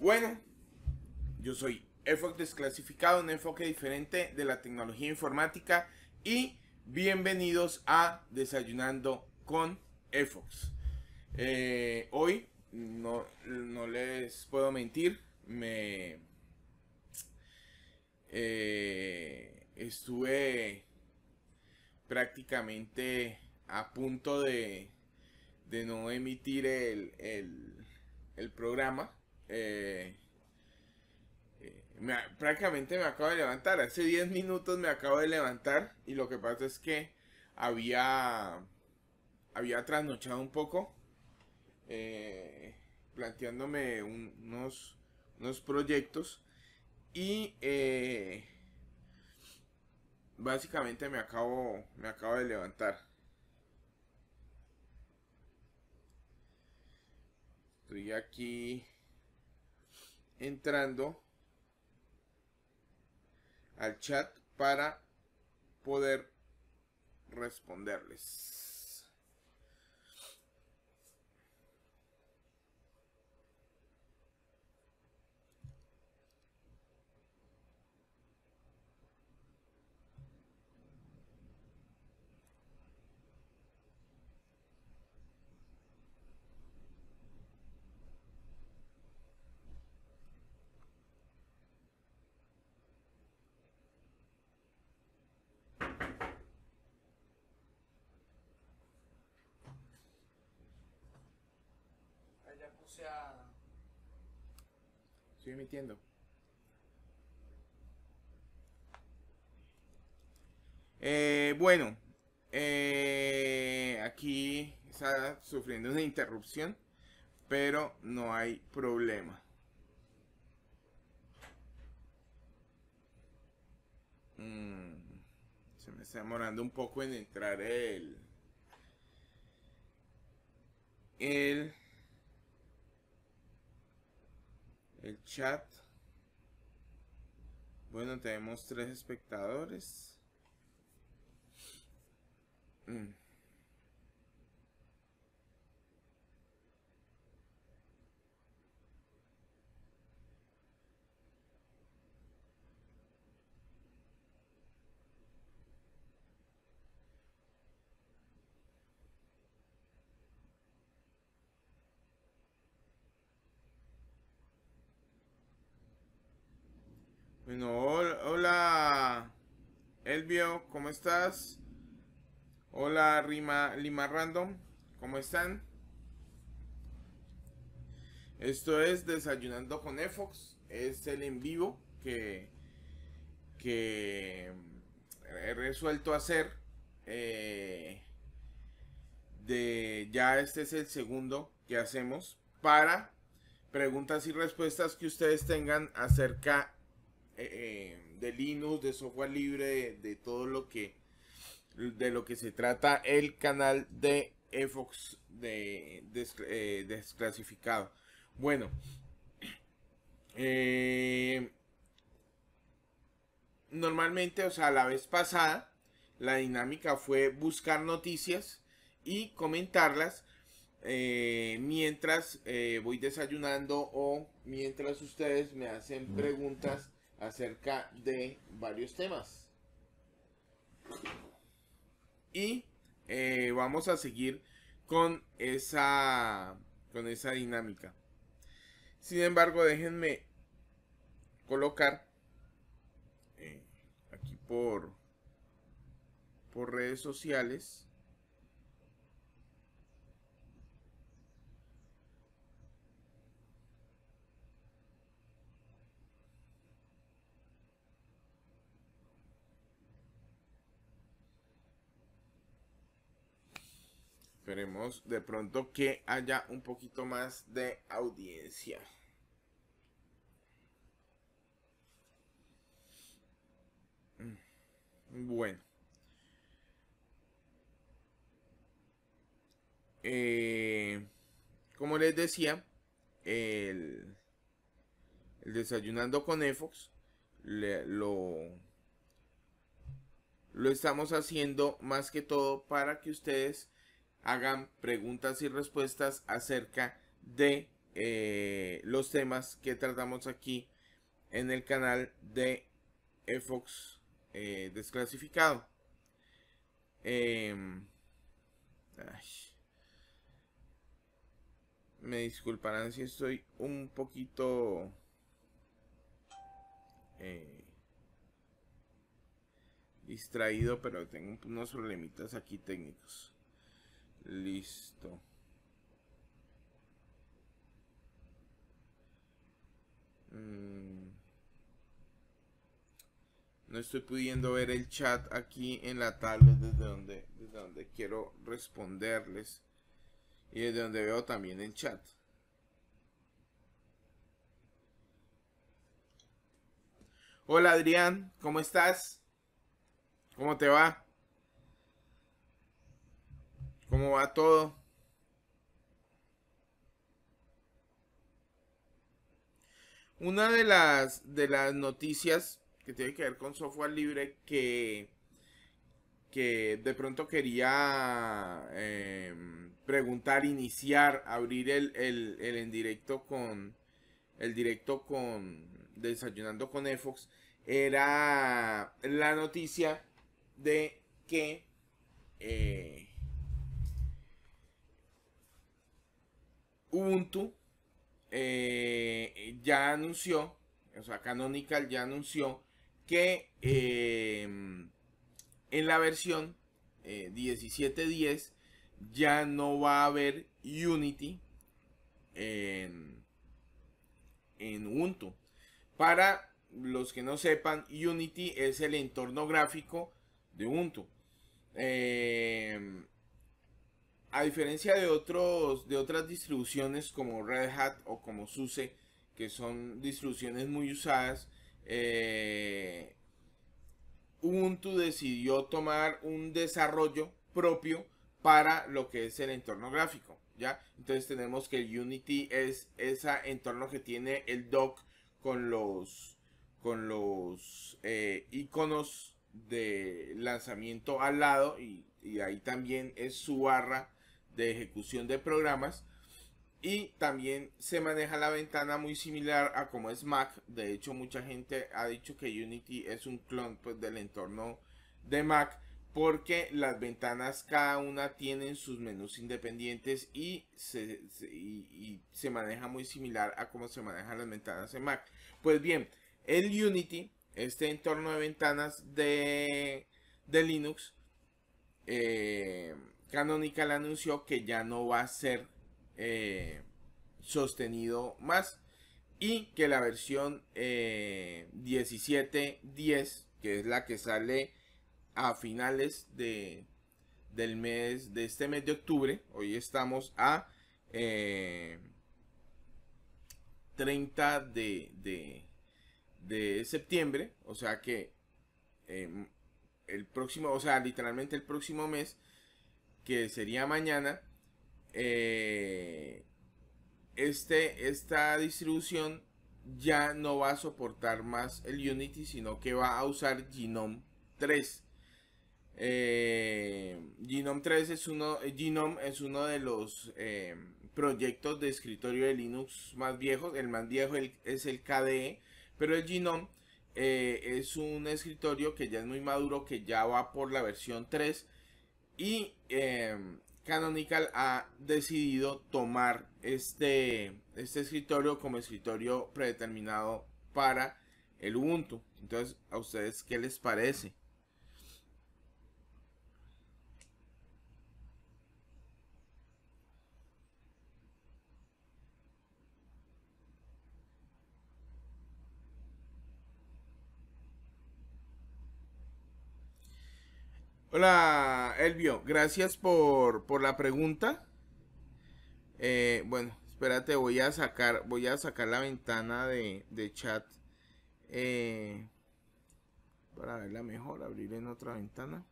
Bueno, yo soy EFOX Desclasificado, un enfoque diferente de la tecnología informática y bienvenidos a Desayunando con Efox. Eh, hoy no, les puedo mentir, me eh, estuve prácticamente a punto de, no emitir el programa eh, prácticamente me acabo de levantar. Hace 10 minutos me acabo de levantar. Y lo que pasa es que había, había trasnochado un poco. Eh, planteándome unos, unos proyectos. Y eh, básicamente me acabo, me acabo de levantar. Estoy aquí entrando al chat para poder responderles. Estoy emitiendo. Eh, bueno, eh, aquí está sufriendo una interrupción, pero no hay problema. Mm, se me está demorando un poco en entrar el... El El chat. Bueno, tenemos tres espectadores. Mm. ¿cómo estás? Hola Rima, Lima Random, ¿cómo están? Esto es Desayunando con Efox, es el en vivo que, he resuelto hacer. Eh, de ya este es el segundo que hacemos para preguntas y respuestas que ustedes tengan acerca eh, eh de Linux, de software libre, de, todo lo que de lo que se trata el canal de Efox de, eh, desclasificado. Bueno, eh, normalmente, o sea, la vez pasada, la dinámica fue buscar noticias y comentarlas eh, mientras voy desayunando o mientras ustedes me hacen preguntas acerca de varios temas. Y eh, vamos a seguir con esa, con esa dinámica. Sin embargo, déjenme colocar eh, aquí por, por redes sociales esperemos de pronto que haya un poquito más de audiencia. Mm, bueno. Eh, como les decía, el, desayunando con EFOX lo, lo estamos haciendo más que todo para que ustedes hagan preguntas y respuestas acerca de eh, los temas que tratamos aquí en el canal de Fox eh, desclasificado. Em, me disculparán si estoy un poquito eh, distraído, pero tengo unos problemitas aquí técnicos. Listo. Mm. No estoy pudiendo ver el chat aquí en la tablet desde donde, desde donde quiero responderles. Y desde donde veo también el chat. Hola Adrián, ¿cómo estás? ¿Cómo te va? ¿Cómo va todo? Una de las, de las noticias que tiene que ver con software libre que, que de pronto quería em, preguntar, iniciar, abrir el, en directo con el directo con desayunando con Efox era la noticia de que eh, Ubuntu eh, ya anunció, o sea, Canonical ya anunció que em, en la versión 17.10 eh, ya no va a haber Unity en, en Ubuntu. Para los que no sepan, Unity es el entorno gráfico de Ubuntu. Eh, a diferencia de, otros, de otras distribuciones como Red Hat o como SUSE, que son distribuciones muy usadas, eh, Ubuntu decidió tomar un desarrollo propio para lo que es el entorno gráfico. ¿ya? Entonces tenemos que el Unity es ese entorno que tiene el dock con los, con los eh, iconos de lanzamiento al lado y ahí también es su barra de ejecución de programas. Y también se maneja la ventana muy similar a como es Mac. De hecho, mucha gente ha dicho que Unity es un clon pues, del entorno de Mac porque las ventanas cada una tienen sus menús independientes y se, maneja muy similar a cómo se manejan las ventanas en Mac. Pues bien, el Unity, este entorno de ventanas de, de Linux, eh, Canonical anunció que ya no va a ser eh, sostenido más y que la versión 17.10, eh, que es la que sale a finales de, del mes, de este mes de octubre, hoy estamos a 30 eh, de, de, septiembre, o sea que em, el próximo, o sea, literalmente el próximo mes que sería mañana, eh, este, esta distribución ya no va a soportar más el Unity, sino que va a usar Genome 3. Eh, Genome 3 es uno, eh, Genome es uno de los eh, proyectos de escritorio de Linux más viejos. El más viejo es el KDE, pero el Genome es un escritorio que ya es muy maduro, que ya va por la versión 3 y eh, Canonical ha decidido tomar este, este escritorio como escritorio predeterminado para el Ubuntu. Entonces, ¿a ustedes qué les parece? Hola, Elvio. Gracias por, la pregunta. Eh, bueno, espérate, voy a sacar, voy a sacar la ventana de, chat. Eh, para verla mejor, abrir en otra ventana.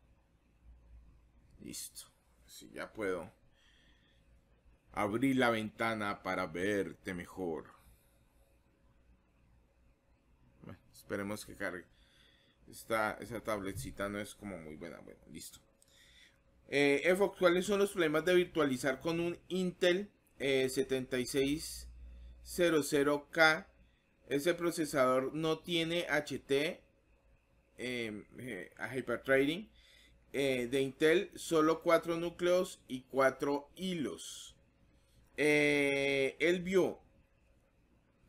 Listo. Si ya puedo. Abrir la ventana para verte mejor. Bueno, esperemos que cargue. Esta, esa tabletcita no es como muy buena. Bueno, listo. Eh, ¿cuáles son los problemas de virtualizar con un Intel 7600K? Eh, Ese procesador no tiene HT em, eh, a Hypertrading eh, de Intel, solo cuatro núcleos y cuatro hilos. el eh, vio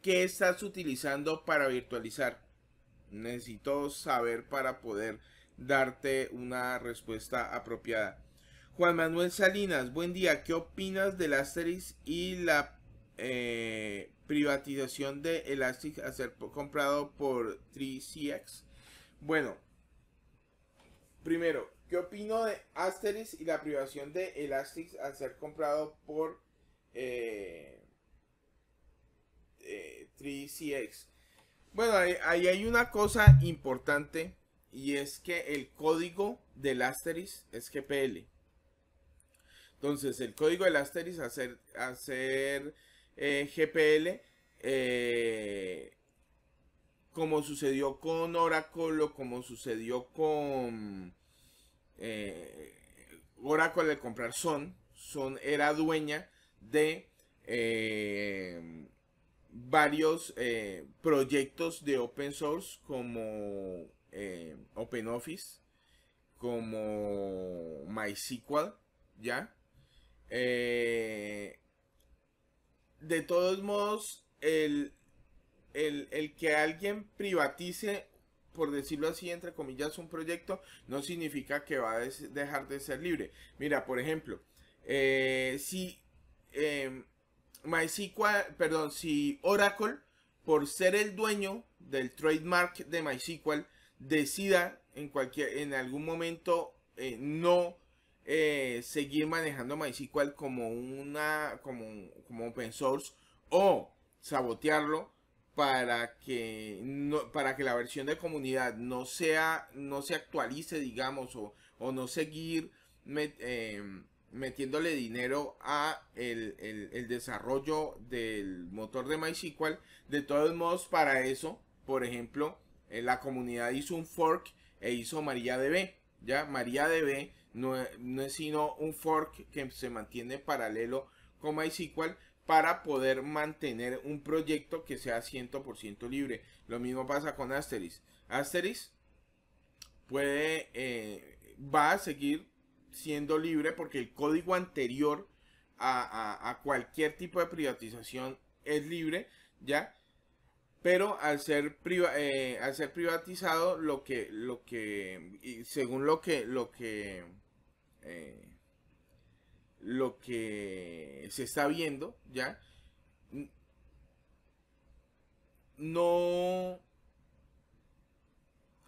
qué estás utilizando para virtualizar necesito saber para poder darte una respuesta apropiada. Juan Manuel Salinas, buen día. ¿Qué opinas del Asterix y la eh, privatización de Elastic al ser comprado por 3CX? Bueno, primero, ¿qué opino de Asteris y la privación de Elastic al ser comprado por 3CX? Eh, eh, bueno, ahí, hay una cosa importante y es que el código del Asterisk es GPL. Entonces, el código del Asterisk hacer, hacer eh, GPL, eh, como sucedió con Oracle o como sucedió con eh, Oracle de comprar Son, Son era dueña de varios eh, proyectos de open source como eh, OpenOffice, como MySQL, ¿ya? Eh, de todos modos, el, que alguien privatice, por decirlo así, entre comillas, un proyecto, no significa que va a dejar de ser libre. Mira, por ejemplo, si... Em, MySQL, perdón, si Oracle, por ser el dueño del trademark de MySQL, decida en, cualquier, en algún momento eh, no eh, seguir manejando MySQL como una como, como open source o sabotearlo para que no, para que la versión de comunidad no sea no se actualice digamos o, no seguir eh, metiéndole dinero a el, desarrollo del motor de MySQL. De todos modos, para eso, por ejemplo, eh, la comunidad hizo un fork e hizo MariaDB. Ya, MariaDB no, no es sino un fork que se mantiene paralelo con MySQL para poder mantener un proyecto que sea 100% libre. Lo mismo pasa con Asteris Asteris puede, eh, va a seguir siendo libre porque el código anterior a, cualquier tipo de privatización es libre, ¿ya? Pero al ser, eh, al ser privatizado, lo que, lo que, según lo que, lo que, eh, lo que se está viendo, ¿ya? No,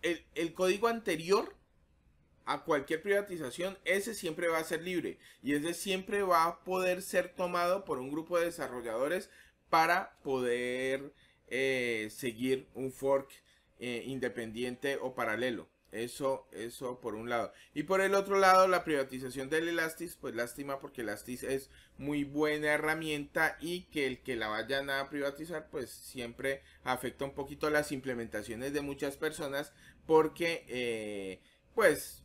el, el código anterior a cualquier privatización, ese siempre va a ser libre y ese siempre va a poder ser tomado por un grupo de desarrolladores para poder eh, seguir un fork eh, independiente o paralelo. Eso, eso por un lado. Y por el otro lado, la privatización del Elastis, pues lástima porque Elastis es muy buena herramienta y que el que la vayan a privatizar, pues siempre afecta un poquito las implementaciones de muchas personas porque, eh, pues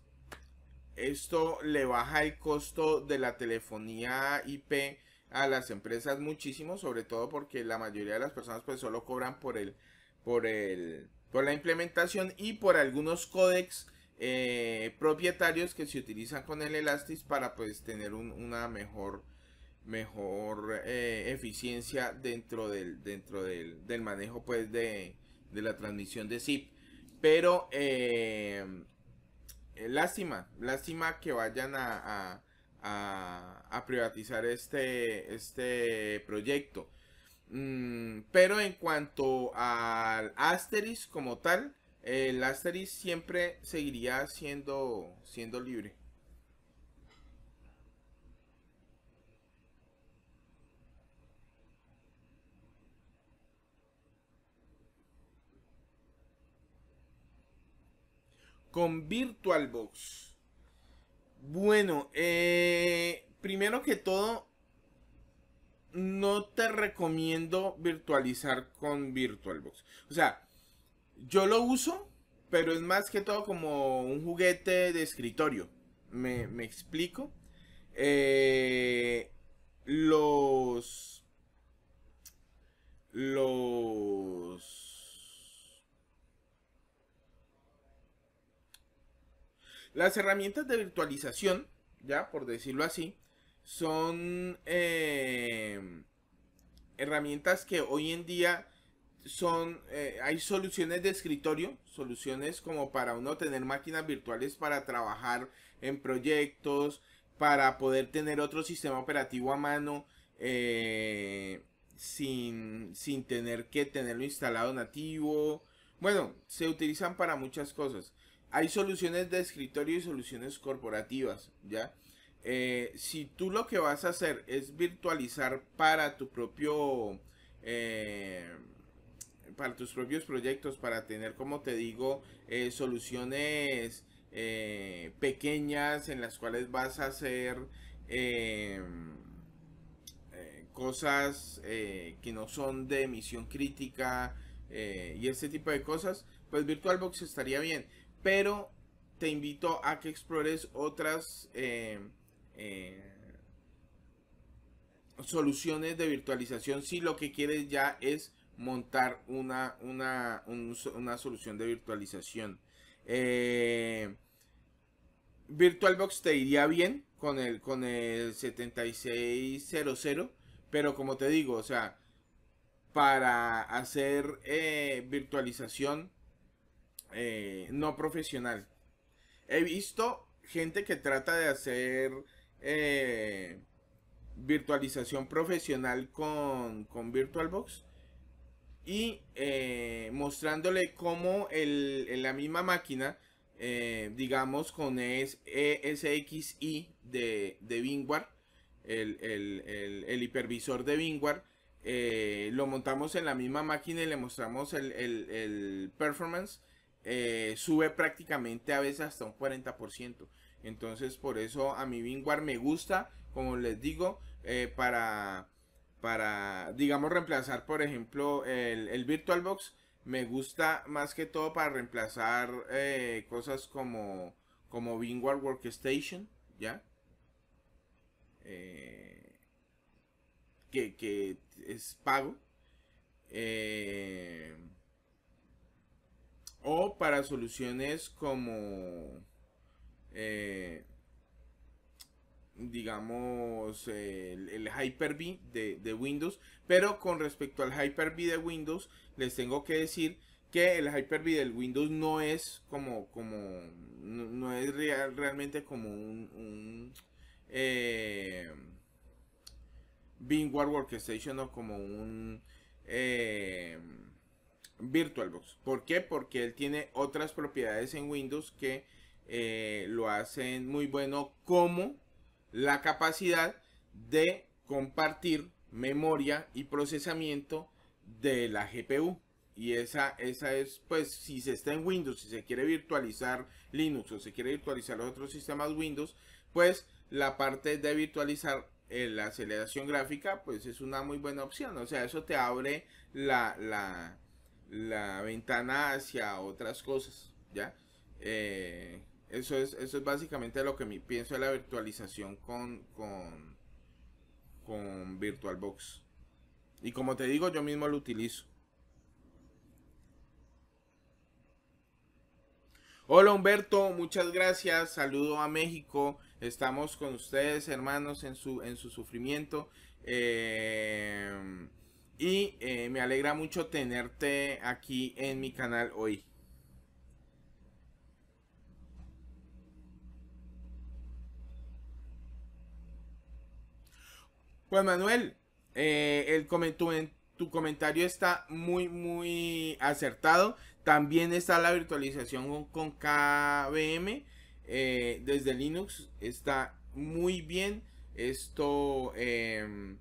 esto le baja el costo de la telefonía IP a las empresas muchísimo, sobre todo porque la mayoría de las personas pues solo cobran por el, por el, por la implementación y por algunos códecs eh, propietarios que se utilizan con el Elastis para pues tener una mejor mejor eh, eficiencia dentro del dentro del, del manejo pues de, de, la transmisión de zip pero eh, eh, lástima, lástima que vayan a, a, privatizar este, este proyecto. Mm, pero en cuanto al Asteris como tal, el Asteris siempre seguiría siendo, siendo libre. con VirtualBox. Bueno, eh, primero que todo, no te recomiendo virtualizar con VirtualBox. O sea, yo lo uso, pero es más que todo como un juguete de escritorio. Me, explico. Eh, los... Los Las herramientas de virtualización, ya por decirlo así, son eh, herramientas que hoy en día son, eh, hay soluciones de escritorio, soluciones como para uno tener máquinas virtuales para trabajar en proyectos, para poder tener otro sistema operativo a mano eh, sin, sin tener que tenerlo instalado nativo. Bueno, se utilizan para muchas cosas hay soluciones de escritorio y soluciones corporativas, ¿ya? Eh, si tú lo que vas a hacer es virtualizar para tu propio... Eh, para tus propios proyectos, para tener, como te digo, eh, soluciones pequeñas en las cuales vas a hacer cosas que no son de emisión crítica y este tipo de cosas, pues VirtualBox estaría bien pero te invito a que explores otras eh, eh, soluciones de virtualización si lo que quieres ya es montar una, solución de virtualización. Eh, VirtualBox te iría bien con el, con el 7600, pero como te digo, o sea, para hacer virtualización eh, no profesional. He visto gente que trata de hacer eh, virtualización profesional con, VirtualBox y eh, mostrándole cómo en la misma máquina, digamos con ES, ESXi de, de VMware, el, el, hipervisor de VMware, lo montamos en la misma máquina y le mostramos el, performance eh, sube prácticamente a veces hasta un 40%. Entonces por eso a mi Vinguard me gusta, como les digo, eh, para, para, digamos, reemplazar, por ejemplo, el, el, VirtualBox. Me gusta más que todo para reemplazar eh, cosas como, como Workstation, ¿ya? que, que es pago o para soluciones como, eh, digamos, el, Hyper-V de, Windows. Pero con respecto al Hyper-V de Windows, les tengo que decir que el Hyper-V del Windows no es como, como, no, es realmente como un, un eh, Workstation o como un... Eh, VirtualBox. ¿Por qué? Porque él tiene otras propiedades en Windows que eh, lo hacen muy bueno como la capacidad de compartir memoria y procesamiento de la GPU. Y esa, esa es, pues, si se está en Windows, si se quiere virtualizar Linux o se quiere virtualizar los otros sistemas Windows, pues la parte de virtualizar eh, la aceleración gráfica, pues es una muy buena opción. O sea, eso te abre la, la la ventana hacia otras cosas, ¿ya? Eh, eso, es, eso es básicamente lo que me pienso de la virtualización con, con, con VirtualBox. Y como te digo, yo mismo lo utilizo. Hola Humberto, muchas gracias. Saludo a México. Estamos con ustedes, hermanos, en su, en su sufrimiento. Eh, y eh, me alegra mucho tenerte aquí en mi canal hoy. Pues Manuel, eh, el tu, comentario está muy, muy acertado. También está la virtualización con, KVM eh, desde Linux. Está muy bien. Esto em,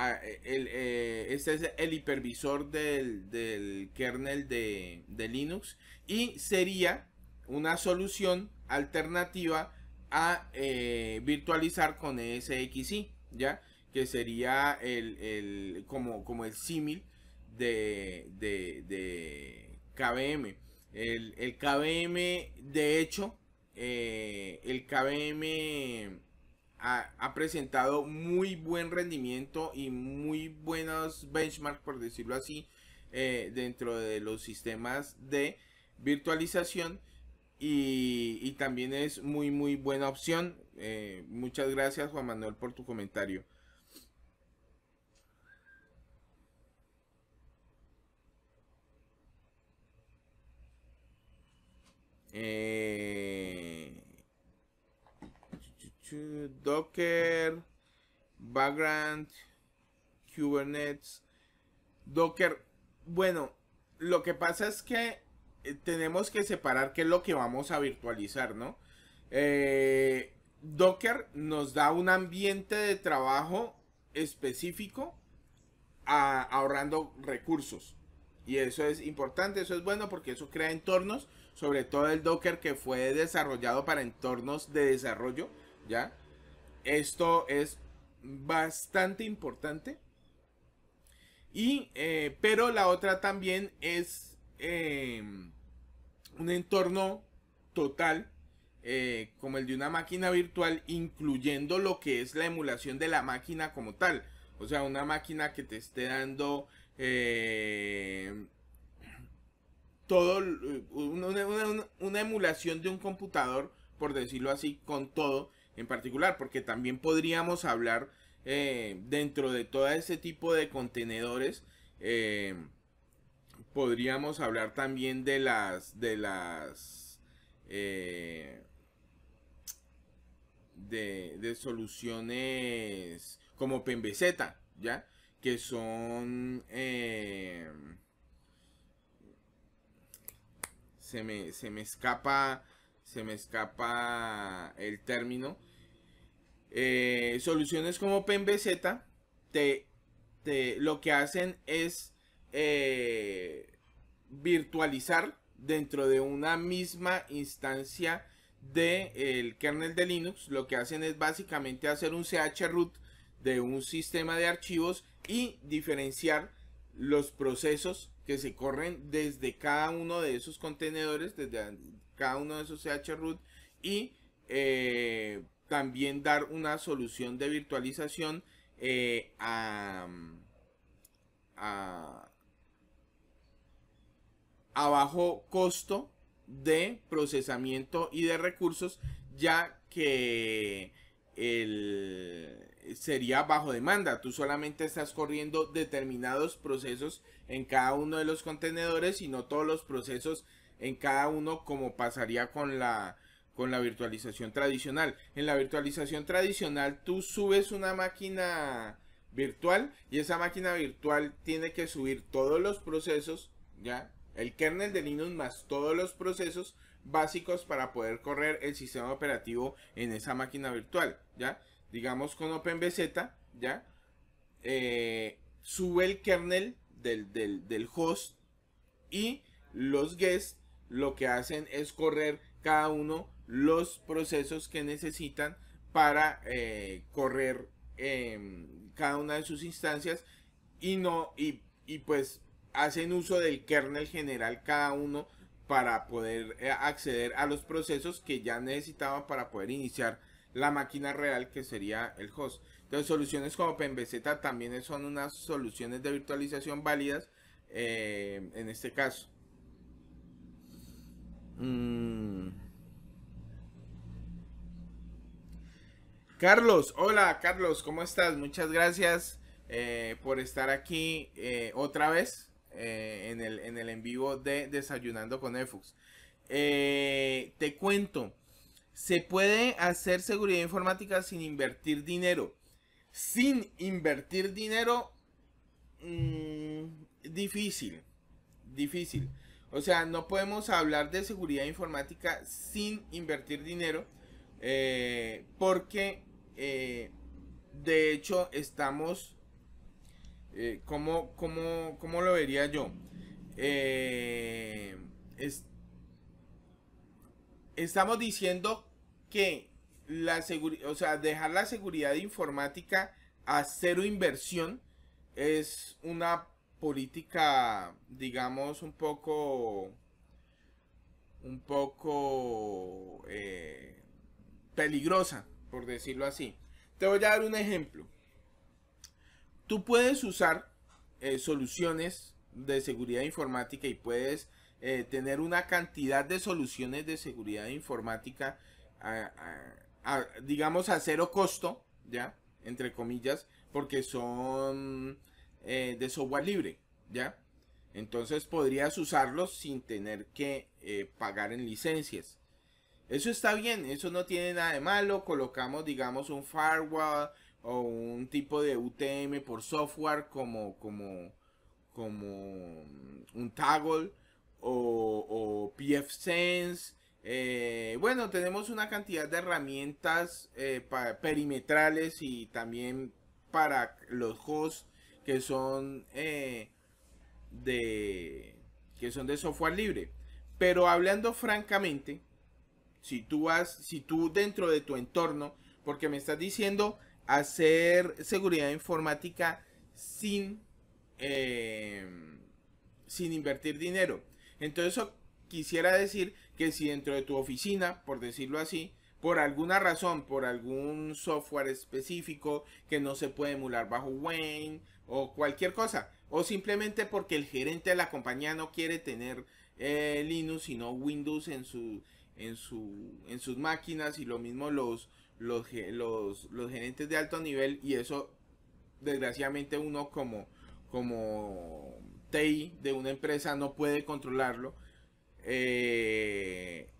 eh, este es el hipervisor del, kernel de, Linux y sería una solución alternativa a eh, virtualizar con e SXI, ¿ya? Que sería el, como, el símil de, de, KVM. El, el, KVM, de hecho, eh, el KVM ha, presentado muy buen rendimiento y muy buenos benchmarks, por decirlo así, eh, dentro de los sistemas de virtualización. Y, también es muy, muy buena opción. Eh, muchas gracias, Juan Manuel, por tu comentario. Eh, Docker, background Kubernetes, Docker. Bueno, lo que pasa es que eh, tenemos que separar qué es lo que vamos a virtualizar, ¿no? Eh, Docker nos da un ambiente de trabajo específico ahorrando recursos. Y eso es importante, eso es bueno porque eso crea entornos, sobre todo el Docker que fue desarrollado para entornos de desarrollo, ¿ya? Esto es bastante importante. Eh, pero la otra también es em, un entorno total, eh, como el de una máquina virtual, incluyendo lo que es la emulación de la máquina como tal. O sea, una máquina que te esté dando em, todo, eh, una, una emulación de un computador, por decirlo así, con todo en particular, porque también podríamos hablar eh, dentro de todo ese tipo de contenedores. Eh, podríamos hablar también de las de las eh, de, soluciones como PMBZ, ¿ya? Que son... se, se me escapa se me escapa el término, eh, soluciones como PMBZ te, lo que hacen es eh, virtualizar dentro de una misma instancia del kernel de Linux. Lo que hacen es básicamente hacer un chroot de un sistema de archivos y diferenciar los procesos que se corren desde cada uno de esos contenedores, desde cada uno de esos chroot y eh, también dar una solución de virtualización eh, a, bajo costo de procesamiento y de recursos, ya que sería bajo demanda. Tú solamente estás corriendo determinados procesos en cada uno de los contenedores y no todos los procesos en cada uno como pasaría con la con la virtualización tradicional. En la virtualización tradicional tú subes una máquina virtual y esa máquina virtual tiene que subir todos los procesos, ¿ya? El kernel de Linux más todos los procesos básicos para poder correr el sistema operativo en esa máquina virtual, ¿ya? Digamos con OpenBZ, ¿ya? Eh, sube el kernel del, del host y los guests lo que hacen es correr cada uno los procesos que necesitan para eh, correr em, cada una de sus instancias y no y, pues hacen uso del kernel general cada uno para poder eh, acceder a los procesos que ya necesitaba para poder iniciar la máquina real que sería el host. Entonces soluciones como PMBZ también son unas soluciones de virtualización válidas em, en este caso. Mm, Carlos, hola Carlos, ¿cómo estás? Muchas gracias eh, por estar aquí eh, otra vez eh, en, el, en vivo de Desayunando con EFUX. te cuento, se puede hacer seguridad informática sin invertir dinero. Sin invertir dinero, mm, difícil, difícil. O sea, no podemos hablar de seguridad informática sin invertir dinero porque eh, de hecho, estamos... Eh, como ¿cómo, lo vería yo? Eh, estamos diciendo que la seguridad, o sea, dejar la seguridad informática a cero inversión es una política, digamos, un poco, un poco peligrosa, por decirlo así. Te voy a dar un ejemplo. Tú puedes usar eh, soluciones de seguridad informática y puedes eh, tener una cantidad de soluciones de seguridad informática, a, digamos, a cero costo, ¿ya? Entre comillas, porque son eh, de software libre, ¿ya? Entonces podrías usarlos sin tener que pagar en licencias. Eso está bien, eso no tiene nada de malo. Colocamos, digamos, un firewall o un tipo de UTM por software como, como, como mm, un toggle o, o pfSense. Eh, bueno, tenemos una cantidad de herramientas eh, perimetrales y también para los hosts que son eh, de que son de software libre. Pero hablando francamente, si tú, si tú dentro de tu entorno, porque me estás diciendo hacer seguridad informática sin, em, sin invertir dinero. Entonces quisiera decir que si dentro de tu oficina, por decirlo así, por alguna razón, por algún software específico que no se puede emular bajo Wayne o cualquier cosa, o simplemente porque el gerente de la compañía no quiere tener eh, Linux sino Windows en su en, sus máquinas y lo mismo los, los, los, gerentes de alto nivel y eso desgraciadamente uno como, como TI de una empresa no puede controlarlo. Eh,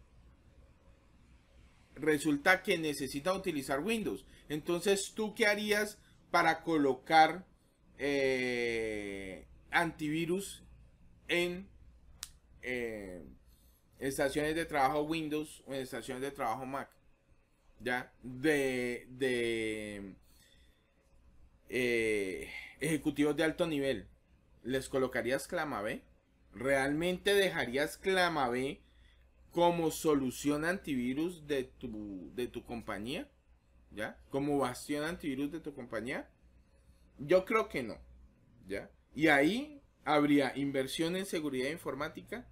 resulta que necesita utilizar Windows. Entonces, ¿tú qué harías para colocar eh, antivirus en eh, estaciones de trabajo Windows o estaciones de trabajo Mac. ¿Ya? De, de eh, ejecutivos de alto nivel. ¿Les colocarías clama B? ¿Realmente dejarías clama B como solución antivirus de tu, de tu compañía? ¿Ya? ¿Como bastión antivirus de tu compañía? Yo creo que no. ¿Ya? Y ahí habría inversión en seguridad informática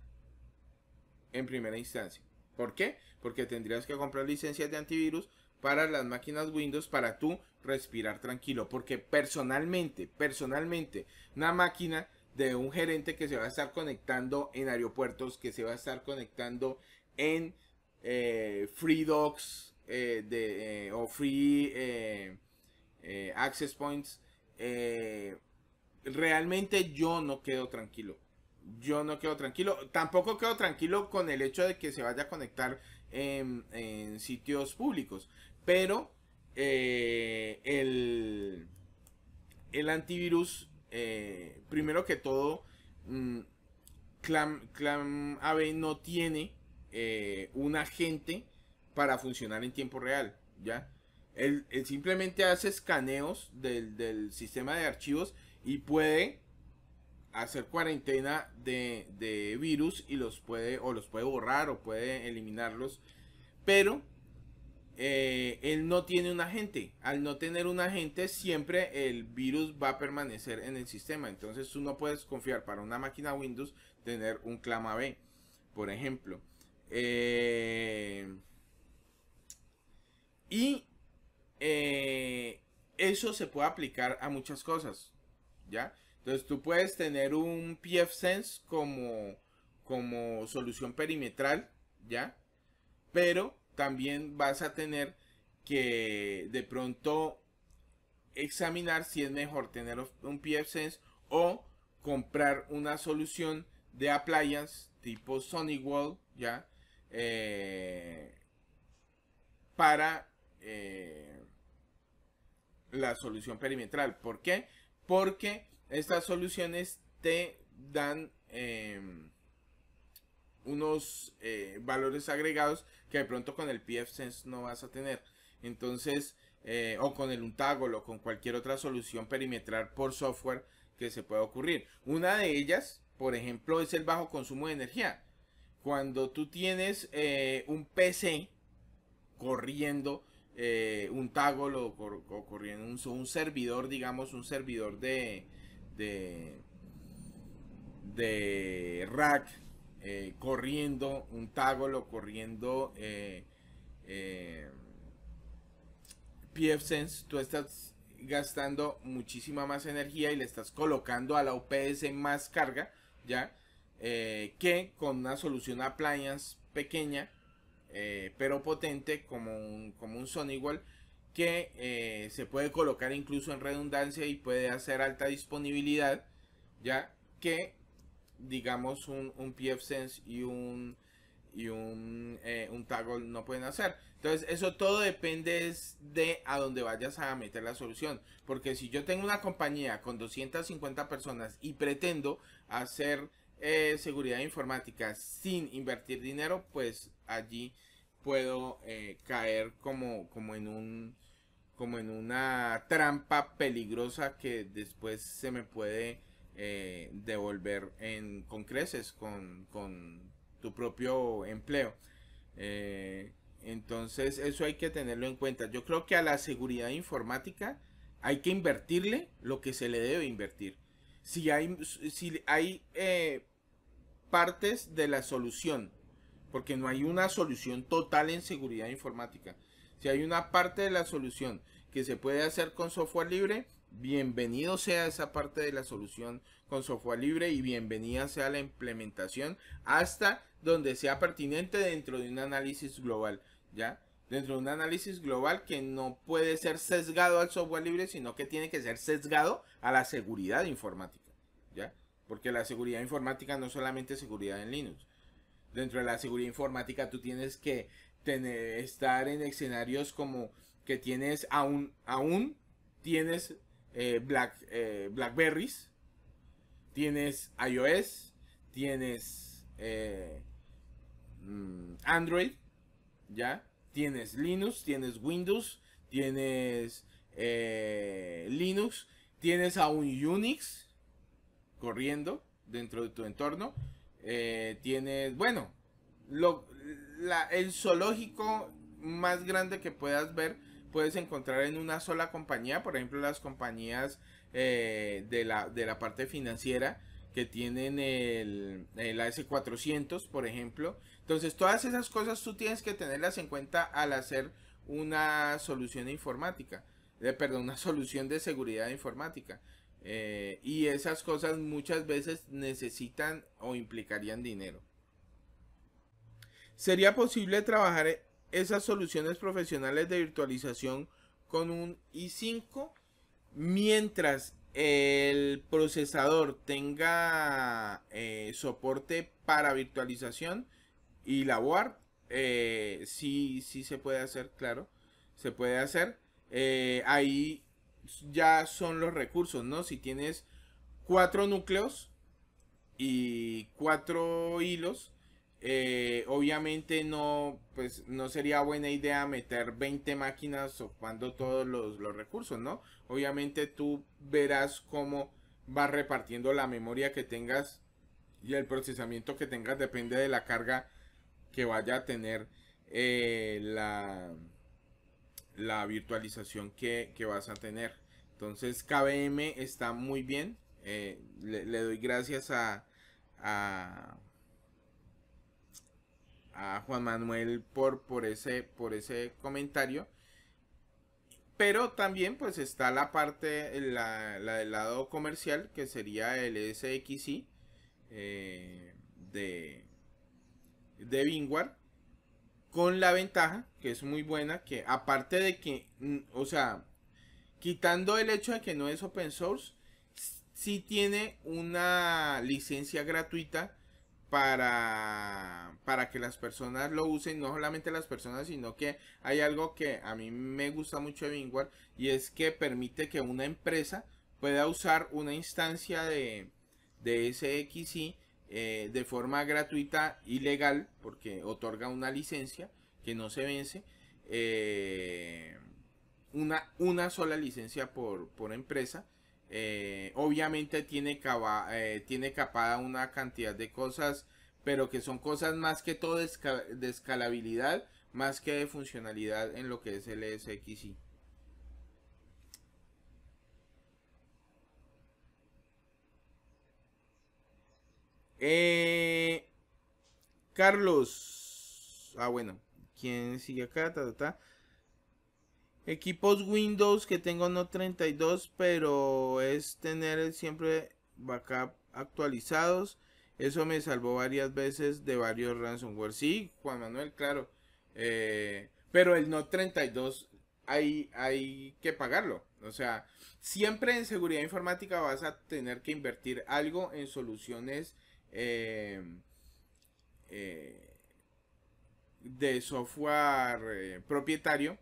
en primera instancia. ¿Por qué? Porque tendrías que comprar licencias de antivirus para las máquinas Windows para tú respirar tranquilo. Porque personalmente, personalmente, una máquina de un gerente que se va a estar conectando en aeropuertos, que se va a estar conectando en eh, Free Docs eh, de, eh, o Free Access Points. realmente yo no quedo tranquilo yo no quedo tranquilo. Tampoco quedo tranquilo con el hecho de que se vaya a conectar en, sitios públicos. Pero eh, el, antivirus, eh, primero que todo, mm, Clam, AB no tiene eh, un agente para funcionar en tiempo real. ¿ya? Él, simplemente hace escaneos del, del sistema de archivos y puede hacer cuarentena de, virus y los puede o los puede borrar o puede eliminarlos. Pero eh, él no tiene un agente. Al no tener un agente, siempre el virus va a permanecer en el sistema. Entonces tú no puedes confiar para una máquina Windows tener un clama B, por ejemplo. Eh, y eh, eso se puede aplicar a muchas cosas. ¿Ya? Entonces tú puedes tener un pfSense como, como solución perimetral, ¿ya? Pero también vas a tener que de pronto examinar si es mejor tener un pfSense o comprar una solución de appliance tipo SonicWall ¿ya? Eh, para eh, la solución perimetral. ¿Por qué? Porque estas soluciones te dan em, unos eh, valores agregados que de pronto con el pfSense no vas a tener. Entonces, eh, o con el Untagol o con cualquier otra solución perimetral por software que se pueda ocurrir. Una de ellas, por ejemplo, es el bajo consumo de energía. Cuando tú tienes eh, un PC corriendo un o, corriendo un, servidor, digamos, un servidor de, de, de rack eh, corriendo, un o corriendo eh, eh PF Sense, tú estás gastando muchísima más energía y le estás colocando a la UPS más carga, ¿ya? Eh, que con una solución a playas pequeña, pero potente como un, como un que eh, se puede colocar incluso en redundancia y puede hacer alta disponibilidad, ya que digamos un, un pfSense y un y un, eh, un no pueden hacer. Entonces, eso todo depende de a dónde vayas a meter la solución. Porque si yo tengo una compañía con 250 personas y pretendo hacer eh, seguridad informática sin invertir dinero, pues allí puedo eh, caer como, como en un como en una trampa peligrosa que después se me puede eh, devolver en, con creces, con, tu propio empleo. Eh, entonces eso hay que tenerlo en cuenta. Yo creo que a la seguridad informática hay que invertirle lo que se le debe invertir. Si hay, si hay eh, partes de la solución, porque no hay una solución total en seguridad informática. Si hay una parte de la solución que se puede hacer con software libre, bienvenido sea esa parte de la solución con software libre y bienvenida sea la implementación hasta donde sea pertinente dentro de un análisis global, ¿ya? Dentro de un análisis global que no puede ser sesgado al software libre, sino que tiene que ser sesgado a la seguridad informática, ¿ya? Porque la seguridad informática no es solamente seguridad en Linux. Dentro de la seguridad informática tú tienes que estar en escenarios como que tienes aún, aún tienes eh, Black, eh, Blackberries, tienes iOS, tienes eh, mm, Android, ¿ya? Tienes Linux, tienes Windows, tienes Linux, tienes aún Unix corriendo dentro de tu entorno, tienes, bueno, lo, la, el zoológico más grande que puedas ver puedes encontrar en una sola compañía, por ejemplo las compañías eh, de, la, de, la, parte financiera que tienen el, el AS400, por ejemplo. Entonces todas esas cosas tú tienes que tenerlas en cuenta al hacer una solución informática, de eh, perdón, una solución de seguridad informática. Eh, y esas cosas muchas veces necesitan o implicarían dinero. ¿Sería posible trabajar esas soluciones profesionales de virtualización con un i5 mientras el procesador tenga eh, soporte para virtualización y la War eh, sí, sí se puede hacer, claro, se puede hacer. Eh, ahí ya son los recursos, ¿no? Si tienes cuatro núcleos y cuatro hilos, eh, obviamente no, pues, no sería buena idea meter 20 máquinas ocupando todos los, recursos, ¿no? Obviamente tú verás cómo va repartiendo la memoria que tengas y el procesamiento que tengas depende de la carga que vaya a tener eh, la, la virtualización que, vas a tener. Entonces KVM está muy bien. Eh, le, doy gracias a a Juan Manuel por, por, ese, por ese comentario. Pero también pues está la parte, la, del lado comercial, que sería el SXI eh, de, de con la ventaja, que es muy buena, que aparte de que, mm, o sea, quitando el hecho de que no es open source, sí tiene una licencia gratuita para, que las personas lo usen, no solamente las personas, sino que hay algo que a mí me gusta mucho de y es que permite que una empresa pueda usar una instancia de, de SXI eh, de forma gratuita y legal, porque otorga una licencia que no se vence, eh, una, sola licencia por empresa eh, obviamente tiene, eh, tiene capada una cantidad de cosas, pero que son cosas más que todo de, escalabilidad, más que de funcionalidad en lo que es el e SXI. Eh, Carlos. Ah, bueno. ¿Quién sigue acá? equipos Windows que tengo no 32 pero es tener siempre backup actualizados eso me salvó varias veces de varios ransomware sí Juan Manuel claro eh, pero el no 32 hay, hay que pagarlo o sea siempre en seguridad informática vas a tener que invertir algo en soluciones eh, eh, de software propietario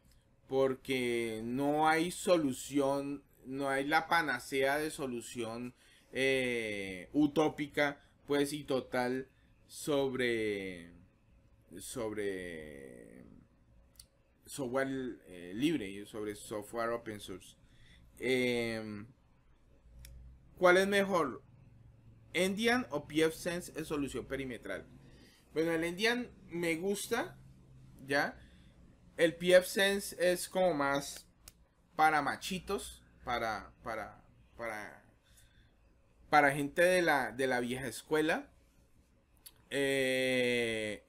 porque no hay solución, no hay la panacea de solución eh, utópica, pues y total sobre sobre software eh, libre y sobre software open source. Em, ¿Cuál es mejor? ¿Endian o PFSense es solución perimetral? Bueno, el Endian me gusta, ¿ya? El PF Sense es como más para machitos, para, para, para, gente de la, vieja escuela. Eh,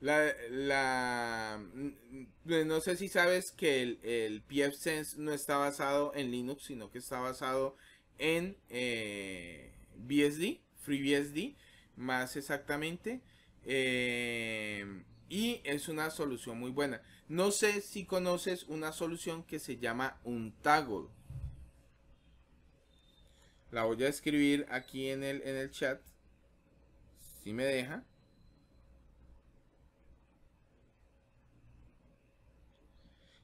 no sé si sabes que el, el Sense no está basado en Linux, sino que está basado en BSD, eh, FreeBSD, más exactamente. Eh, y es una solución muy buena. No sé si conoces una solución que se llama un tago. La voy a escribir aquí en el, en el chat. Si me deja.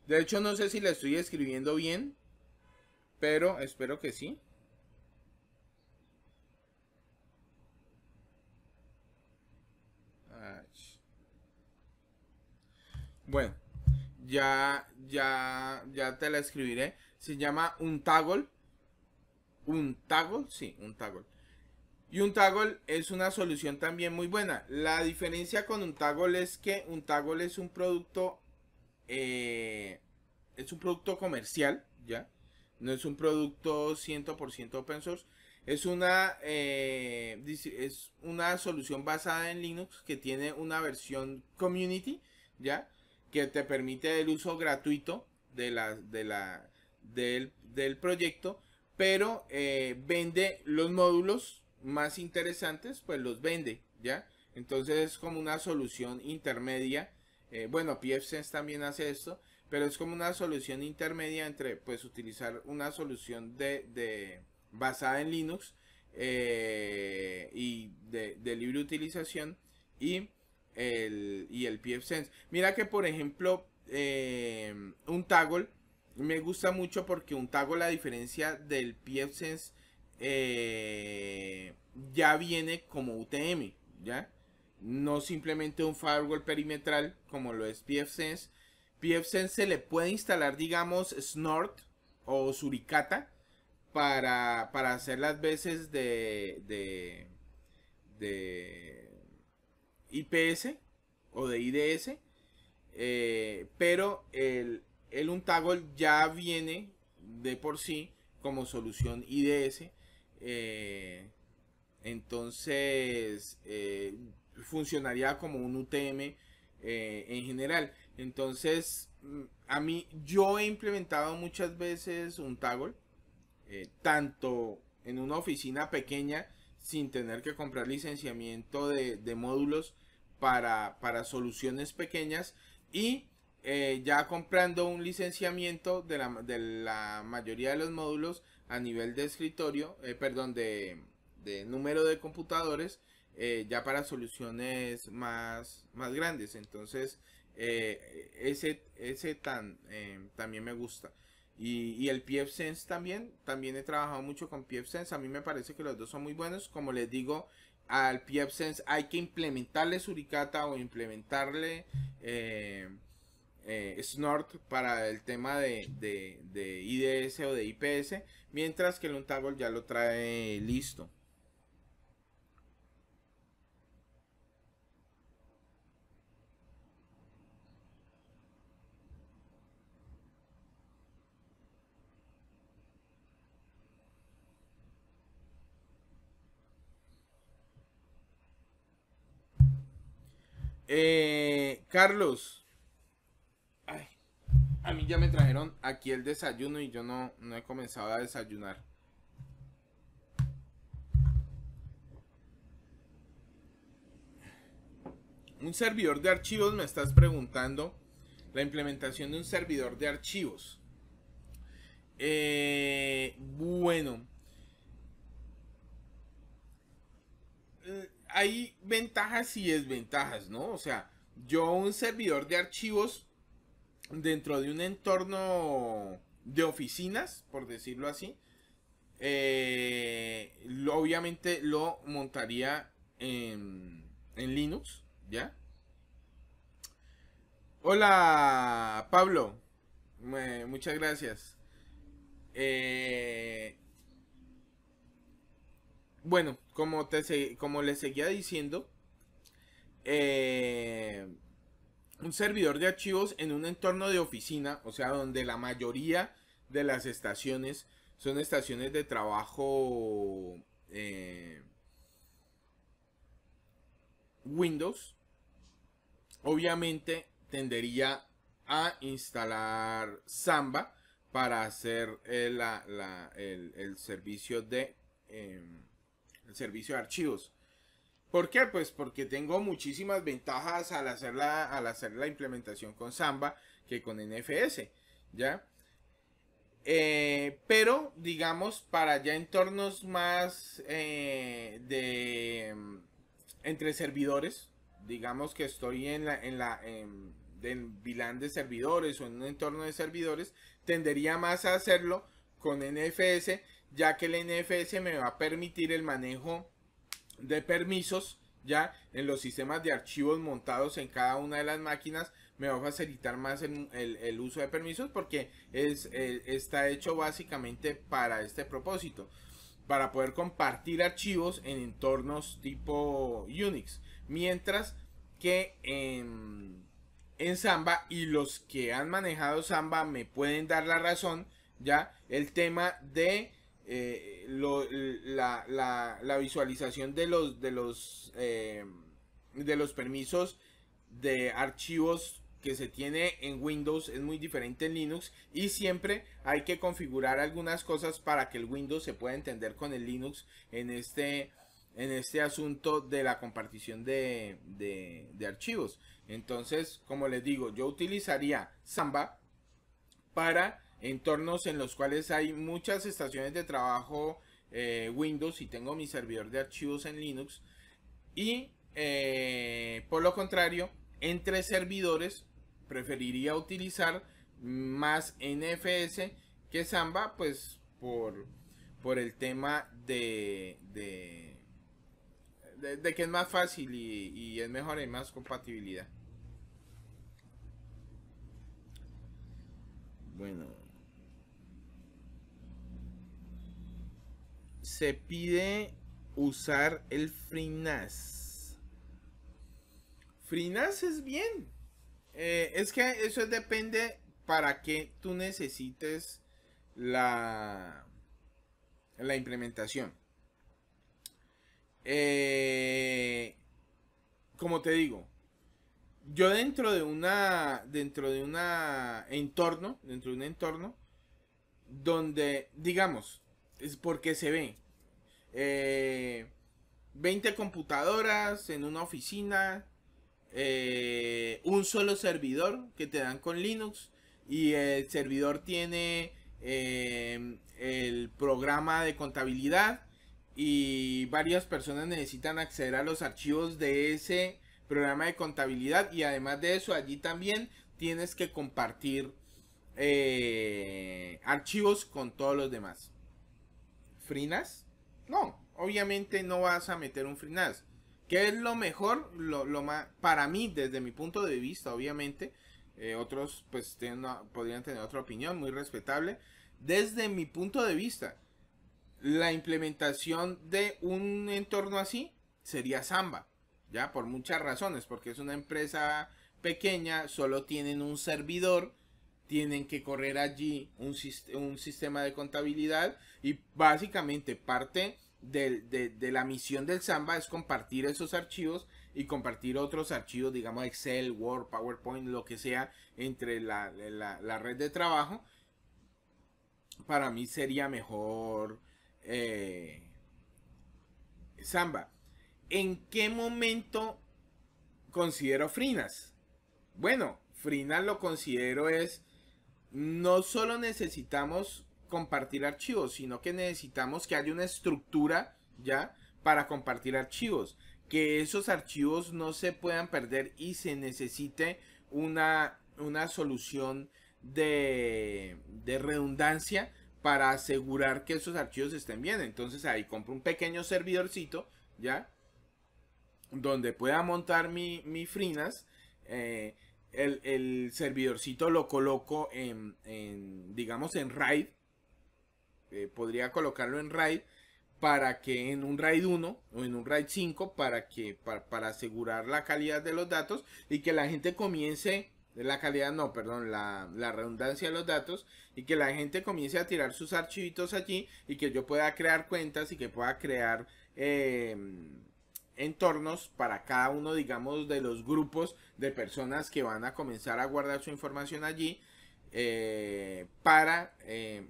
De hecho, no sé si la estoy escribiendo bien. Pero espero que sí. Bueno ya, ya, ya te la escribiré. Se llama un toggle. Un toggle, sí, un toggle. Y un toggle es una solución también muy buena. La diferencia con un toggle es que un toggle es un producto, eh, es un producto comercial, ¿ya? No es un producto 100% open source. Es una, eh, es una solución basada en Linux que tiene una versión community, ¿ya? que te permite el uso gratuito de la, de la, del, proyecto, pero eh, vende los módulos más interesantes, pues los vende, ¿ya? Entonces es como una solución intermedia. Eh, bueno, PFSense también hace esto, pero es como una solución intermedia entre, pues, utilizar una solución de, basada en Linux eh, y de, de libre utilización y el, y el PFSense. Mira que, por ejemplo, eh, un tagol me gusta mucho porque un tagol a diferencia del PFSense, eh, ya viene como UTM, ¿ya? No simplemente un firewall perimetral como lo es PFSense. PFSense se le puede instalar, digamos, Snort o Suricata para, para hacer las veces de, de IPS o de IDS. Eh, pero el, un Untagol ya viene de por sí como solución IDS. Eh, entonces eh, funcionaría como un UTM en general. Entonces, mm, a mí yo he implementado muchas veces un Untagol, tanto en una oficina pequeña sin tener que comprar licenciamiento de, módulos para, soluciones pequeñas y eh, ya comprando un licenciamiento de la, de la, mayoría de los módulos a nivel de escritorio, eh, perdón, de, número de computadores, eh, ya para soluciones más, más grandes. Entonces, ese, ese tan, también me gusta. Y, y, el Sense también, también he trabajado mucho con Sense a mí me parece que los dos son muy buenos, como les digo, al Sense hay que implementarle Suricata o implementarle eh, eh, Snort para el tema de, IDS o de IPS, mientras que el Untable ya lo trae listo. Eh, Carlos, a mí ya me trajeron aquí el desayuno y yo no, he comenzado a desayunar. Un servidor de archivos, me estás preguntando, la implementación de un servidor de archivos. Eh, bueno. Eh, hay ventajas y desventajas, ¿no? O sea, yo un servidor de archivos dentro de un entorno de oficinas, por decirlo así, eh, obviamente lo montaría en, Linux, ¿ya? Hola, Pablo. Eh, muchas gracias. Eh, bueno, como, como les seguía diciendo, eh, un servidor de archivos en un entorno de oficina, o sea, donde la mayoría de las estaciones son estaciones de trabajo eh, Windows, obviamente tendería a instalar Samba para hacer eh, el, servicio de... Em, servicio de archivos. ¿Por qué? Pues porque tengo muchísimas ventajas al hacer la, al hacer la implementación con Samba que con NFS, ¿ya? Eh, pero, digamos, para ya entornos más eh, de entre servidores, digamos que estoy en la, en la, en, de servidores o en un entorno de servidores, tendería más a hacerlo con NFS ya que el NFS me va a permitir el manejo de permisos ya en los sistemas de archivos montados en cada una de las máquinas me va a facilitar más el, el, uso de permisos porque es, está hecho básicamente para este propósito para poder compartir archivos en entornos tipo Unix mientras que en, en Samba y los que han manejado Samba me pueden dar la razón ya el tema de eh, la, visualización de los, de los, eh, de los permisos de archivos que se tiene en Windows es muy diferente en Linux y siempre hay que configurar algunas cosas para que el Windows se pueda entender con el Linux en este en este asunto de la compartición de archivos entonces como les digo yo utilizaría Samba para entornos en los cuales hay muchas estaciones de trabajo eh, Windows y tengo mi servidor de archivos en Linux. Y eh, por lo contrario, entre servidores preferiría utilizar más NFS que Samba, pues por, por el tema de, de, que es más fácil y, es mejor, y más compatibilidad. Bueno, se pide usar el FreeNAS. FreeNAS es bien. Eh, es que eso depende para qué tú necesites la, la implementación. Eh, como te digo, yo dentro de una dentro de una entorno, dentro de un entorno donde digamos, es porque se ve 20 eh, computadoras en una oficina, eh, un solo servidor que te dan con Linux y el servidor tiene eh, el programa de contabilidad y varias personas necesitan acceder a los archivos de ese programa de contabilidad y además de eso allí también tienes que compartir archivos con todos los demás. Frinas. No, obviamente no vas a meter un FreeNAS. ¿Qué es lo mejor? Lo, más, para mí, desde mi punto de vista, obviamente, eh, otros pues podrían tener otra opinión muy respetable. Desde mi punto de vista, la implementación de un entorno así sería Samba, ya por muchas razones, porque es una empresa pequeña, solo tienen un servidor tienen que correr allí un, sistema de contabilidad y básicamente parte de, la misión del Samba es compartir esos archivos y compartir otros archivos, digamos Excel, Word, PowerPoint, lo que sea, entre la, red de trabajo. Para mí sería mejor eh, Samba. ¿En qué momento considero Frinas? Bueno, Frinas lo considero es no solo necesitamos compartir archivos, sino que necesitamos que haya una estructura ya para compartir archivos, que esos archivos no se puedan perder y se necesite una, una solución de, redundancia para asegurar que esos archivos estén bien. Entonces ahí compro un pequeño servidorcito, ¿ya? Donde pueda montar mi, mi Frinas. Eh, el, servidorcito lo coloco en, en digamos, en RAID. Eh, podría colocarlo en RAID para que en un RAID 1 o en un RAID 5 para que para, asegurar la calidad de los datos y que la gente comience la calidad no, perdón, la, la, redundancia de los datos y que la gente comience a tirar sus archivitos allí y que yo pueda crear cuentas y que pueda crear eh, entornos para cada uno, digamos, de los grupos de personas que van a comenzar a guardar su información allí eh, para eh,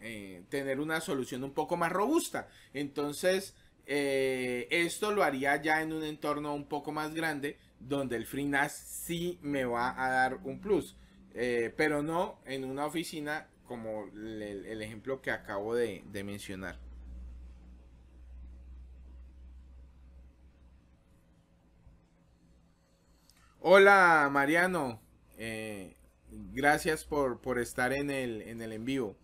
eh, tener una solución un poco más robusta. Entonces, esto lo haría ya en un entorno un poco más grande donde el FreeNAS sí me va a dar un plus, pero no en una oficina como el, ejemplo que acabo de mencionar. Hola Mariano, eh, gracias por, estar en el, en vivo.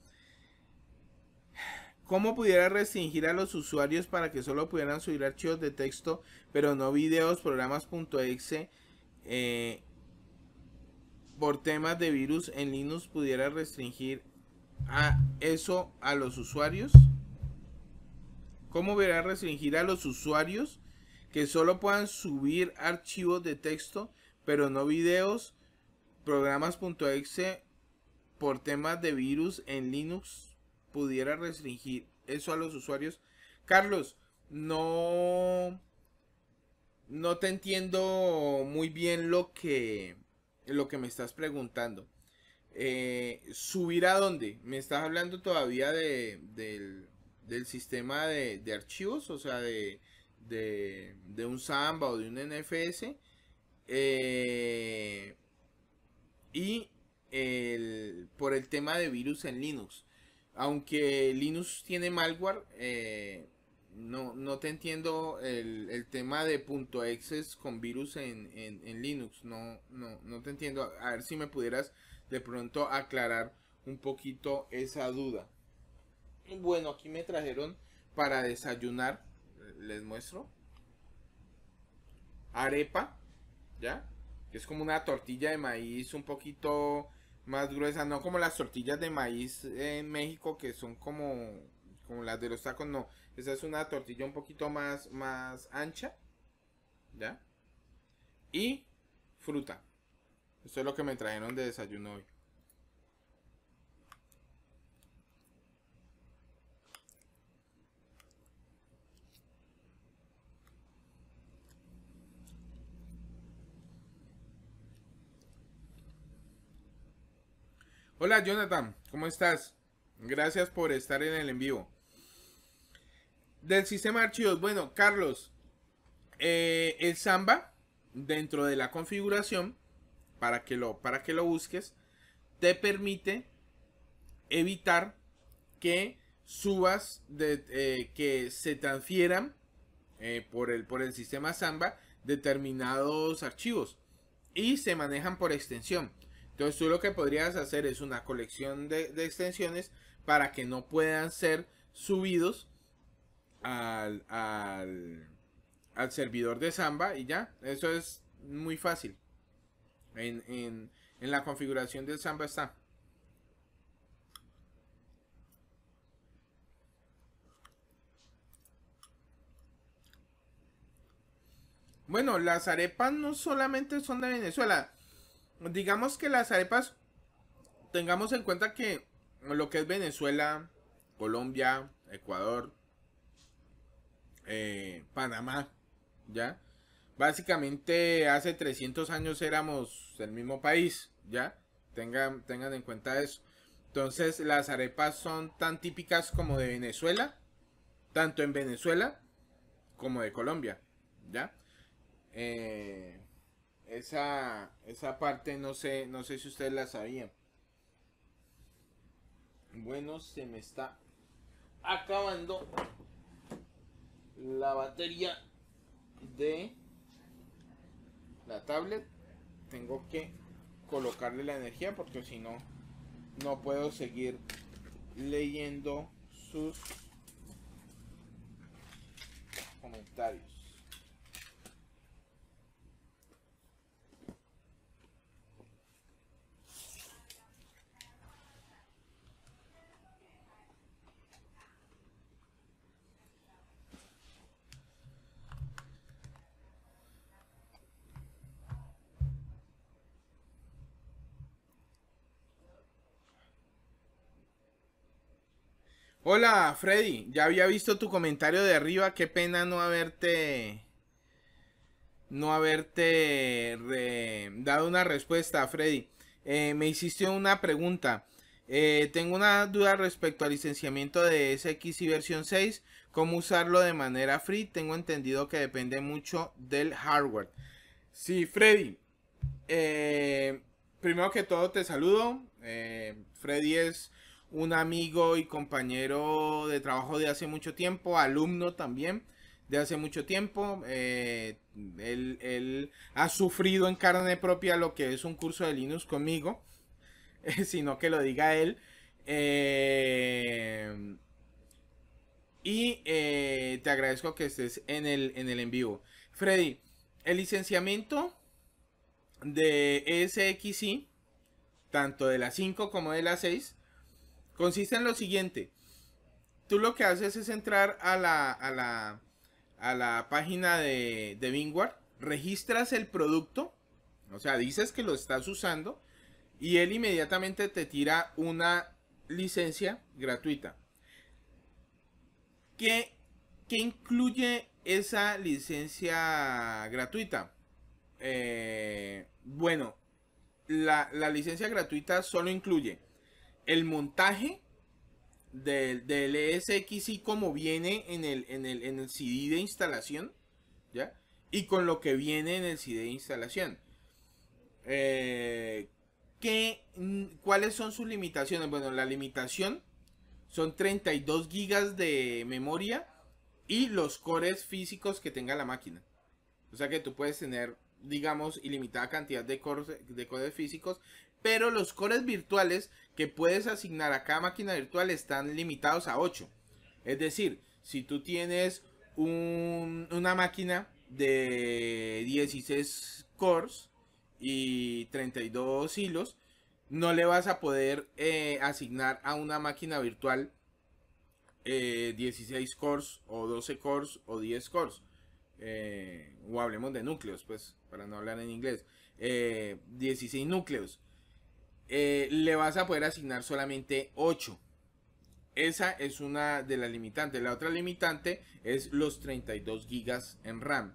¿Cómo pudiera restringir a los usuarios para que solo pudieran subir archivos de texto, pero no videos, programas.exe? Eh, por temas de virus en Linux, ¿pudiera restringir a eso a los usuarios? ¿Cómo pudiera restringir a los usuarios que solo puedan subir archivos de texto, pero no videos, programas.exe por temas de virus en Linux pudiera restringir eso a los usuarios. Carlos, no no te entiendo muy bien lo que lo que me estás preguntando. Eh, ¿Subir a dónde? ¿Me estás hablando todavía del, sistema de, archivos? O sea, de, de un Samba o de un NFS. Eh, y por el tema de virus en Linux. Aunque Linux tiene malware, eh, no, no, te entiendo el, tema de punto con virus en, Linux. No, no, no te entiendo. A ver si me pudieras de pronto aclarar un poquito esa duda. Bueno, aquí me trajeron para desayunar. Les muestro. Arepa ¿ya? Que es como una tortilla de maíz un poquito más gruesa, no como las tortillas de maíz en México que son como, las de los tacos, no. Esa es una tortilla un poquito más, más ancha, ¿ya? Y fruta. Esto es lo que me trajeron de desayuno hoy. Hola Jonathan, ¿cómo estás? Gracias por estar en el en vivo. Del sistema de archivos, bueno, Carlos, eh, el Samba, dentro de la configuración, para que lo, para que lo busques, te permite evitar que subas, de, eh, que se transfieran eh, por, el, por el sistema Samba determinados archivos y se manejan por extensión. Entonces tú lo que podrías hacer es una colección de, extensiones para que no puedan ser subidos al, servidor de Samba y ya. Eso es muy fácil. En, en la configuración de Samba está. Bueno, las arepas no solamente son de Venezuela digamos que las arepas, tengamos en cuenta que lo que es Venezuela, Colombia, Ecuador, eh, Panamá, ¿ya? Básicamente hace 300 años éramos el mismo país, ¿ya? Tengan, tengan en cuenta eso. Entonces las arepas son tan típicas como de Venezuela, tanto en Venezuela como de Colombia, ¿ya? Eh, esa, parte no sé, no sé si ustedes la sabían. Bueno, se me está acabando la batería de la tablet. Tengo que colocarle la energía porque si no, no puedo seguir leyendo sus comentarios. Hola, Freddy. Ya había visto tu comentario de arriba. Qué pena no haberte. No haberte dado una respuesta, Freddy. Eh, me hiciste una pregunta. Eh, tengo una duda respecto al licenciamiento de SX y versión 6. ¿Cómo usarlo de manera free? Tengo entendido que depende mucho del hardware. Sí, Freddy. Eh, primero que todo te saludo. Freddy es un amigo y compañero de trabajo de hace mucho tiempo, alumno también de hace mucho tiempo. Eh, él, ha sufrido en carne propia lo que es un curso de Linux conmigo, sino que lo diga él. Eh, y eh, te agradezco que estés en el, en el en vivo. Freddy, el licenciamiento de SXC tanto de la 5 como de la 6, Consiste en lo siguiente. Tú lo que haces es entrar a la, a la, a la página de, de registras el producto, o sea, dices que lo estás usando y él inmediatamente te tira una licencia gratuita. ¿Qué, incluye esa licencia gratuita? Eh, bueno, la, la licencia gratuita solo incluye el montaje del, del e y como viene en el, en, el, CD de instalación, ¿ya? Y con lo que viene en el CD de instalación. Eh, ¿qué, ¿Cuáles son sus limitaciones? Bueno, la limitación son 32 GB de memoria y los cores físicos que tenga la máquina. O sea que tú puedes tener, digamos, ilimitada cantidad de de cores físicos, pero los cores virtuales que puedes asignar a cada máquina virtual están limitados a 8. Es decir, si tú tienes una máquina de 16 cores y 32 hilos, no le vas a poder eh, asignar a una máquina virtual 16 eh, cores o 12 cores o 10 cores. Eh, o hablemos de núcleos, pues, para no hablar en inglés. 16 núcleos. Eh, le vas a poder asignar solamente 8. Esa es una de las limitantes. La otra limitante es los 32 gigas en RAM.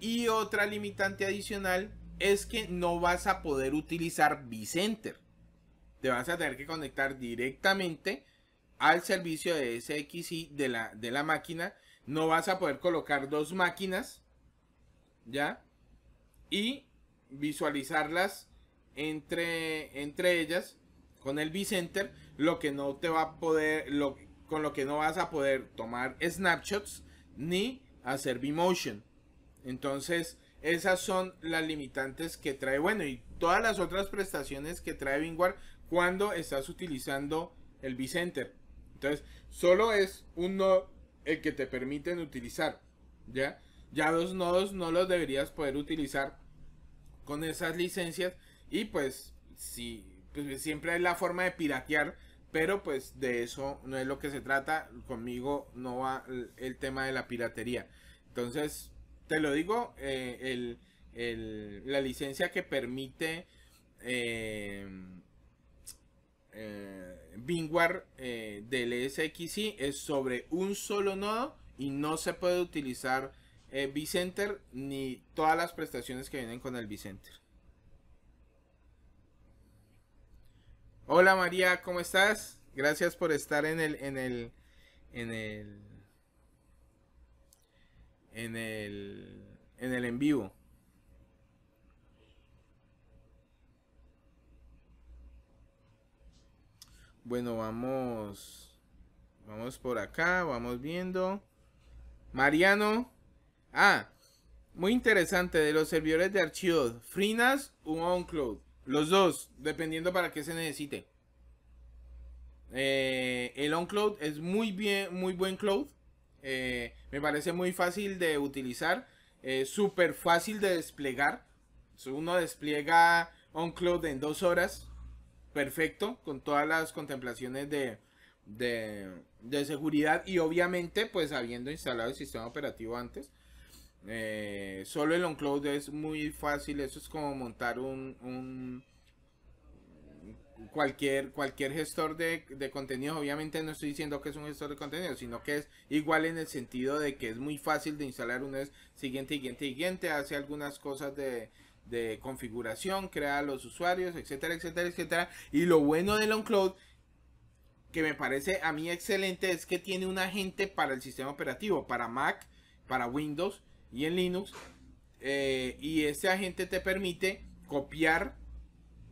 Y otra limitante adicional es que no vas a poder utilizar vCenter. Te vas a tener que conectar directamente al servicio de SXI de la, de la máquina. No vas a poder colocar dos máquinas. ¿Ya? Y visualizarlas entre, entre ellas con el B-Center, lo que no te va a poder, con lo que no vas a poder tomar snapshots ni hacer vMotion Entonces, esas son las limitantes que trae, bueno, y todas las otras prestaciones que trae vinguard cuando estás utilizando el B-Center. Entonces, solo es un nodo el que te permiten utilizar, ¿ya? Ya los nodos no los deberías poder utilizar con esas licencias y pues, sí, pues, siempre hay la forma de piratear, pero pues de eso no es lo que se trata. Conmigo no va el tema de la piratería. Entonces, te lo digo, eh, la licencia que permite eh, eh, eh del SXI es sobre un solo nodo y no se puede utilizar vCenter ni todas las prestaciones que vienen con el vCenter. Hola María, ¿cómo estás? Gracias por estar en el, en el, en el, en el, en vivo. Bueno, vamos, vamos por acá, vamos viendo. Mariano, ah, muy interesante de los servidores de archivos, FreeNAS o OnCloud. Los dos, dependiendo para qué se necesite. Eh, el OnCloud es muy bien, muy buen cloud. Eh, me parece muy fácil de utilizar, eh, súper fácil de desplegar. Uno despliega Cloud en dos horas, perfecto, con todas las contemplaciones de, de, de seguridad y obviamente pues habiendo instalado el sistema operativo antes. Eh, solo el OnCloud es muy fácil, eso es como montar un, cualquier, cualquier gestor de, contenido. contenidos. Obviamente no estoy diciendo que es un gestor de contenidos, sino que es igual en el sentido de que es muy fácil de instalar. Uno es siguiente, siguiente, siguiente, hace algunas cosas de, configuración, crea los usuarios, etcétera, etcétera, etcétera. Y lo bueno del OnCloud que me parece a mí excelente es que tiene un agente para el sistema operativo, para Mac, para Windows y en Linux. Eh, y este agente te permite copiar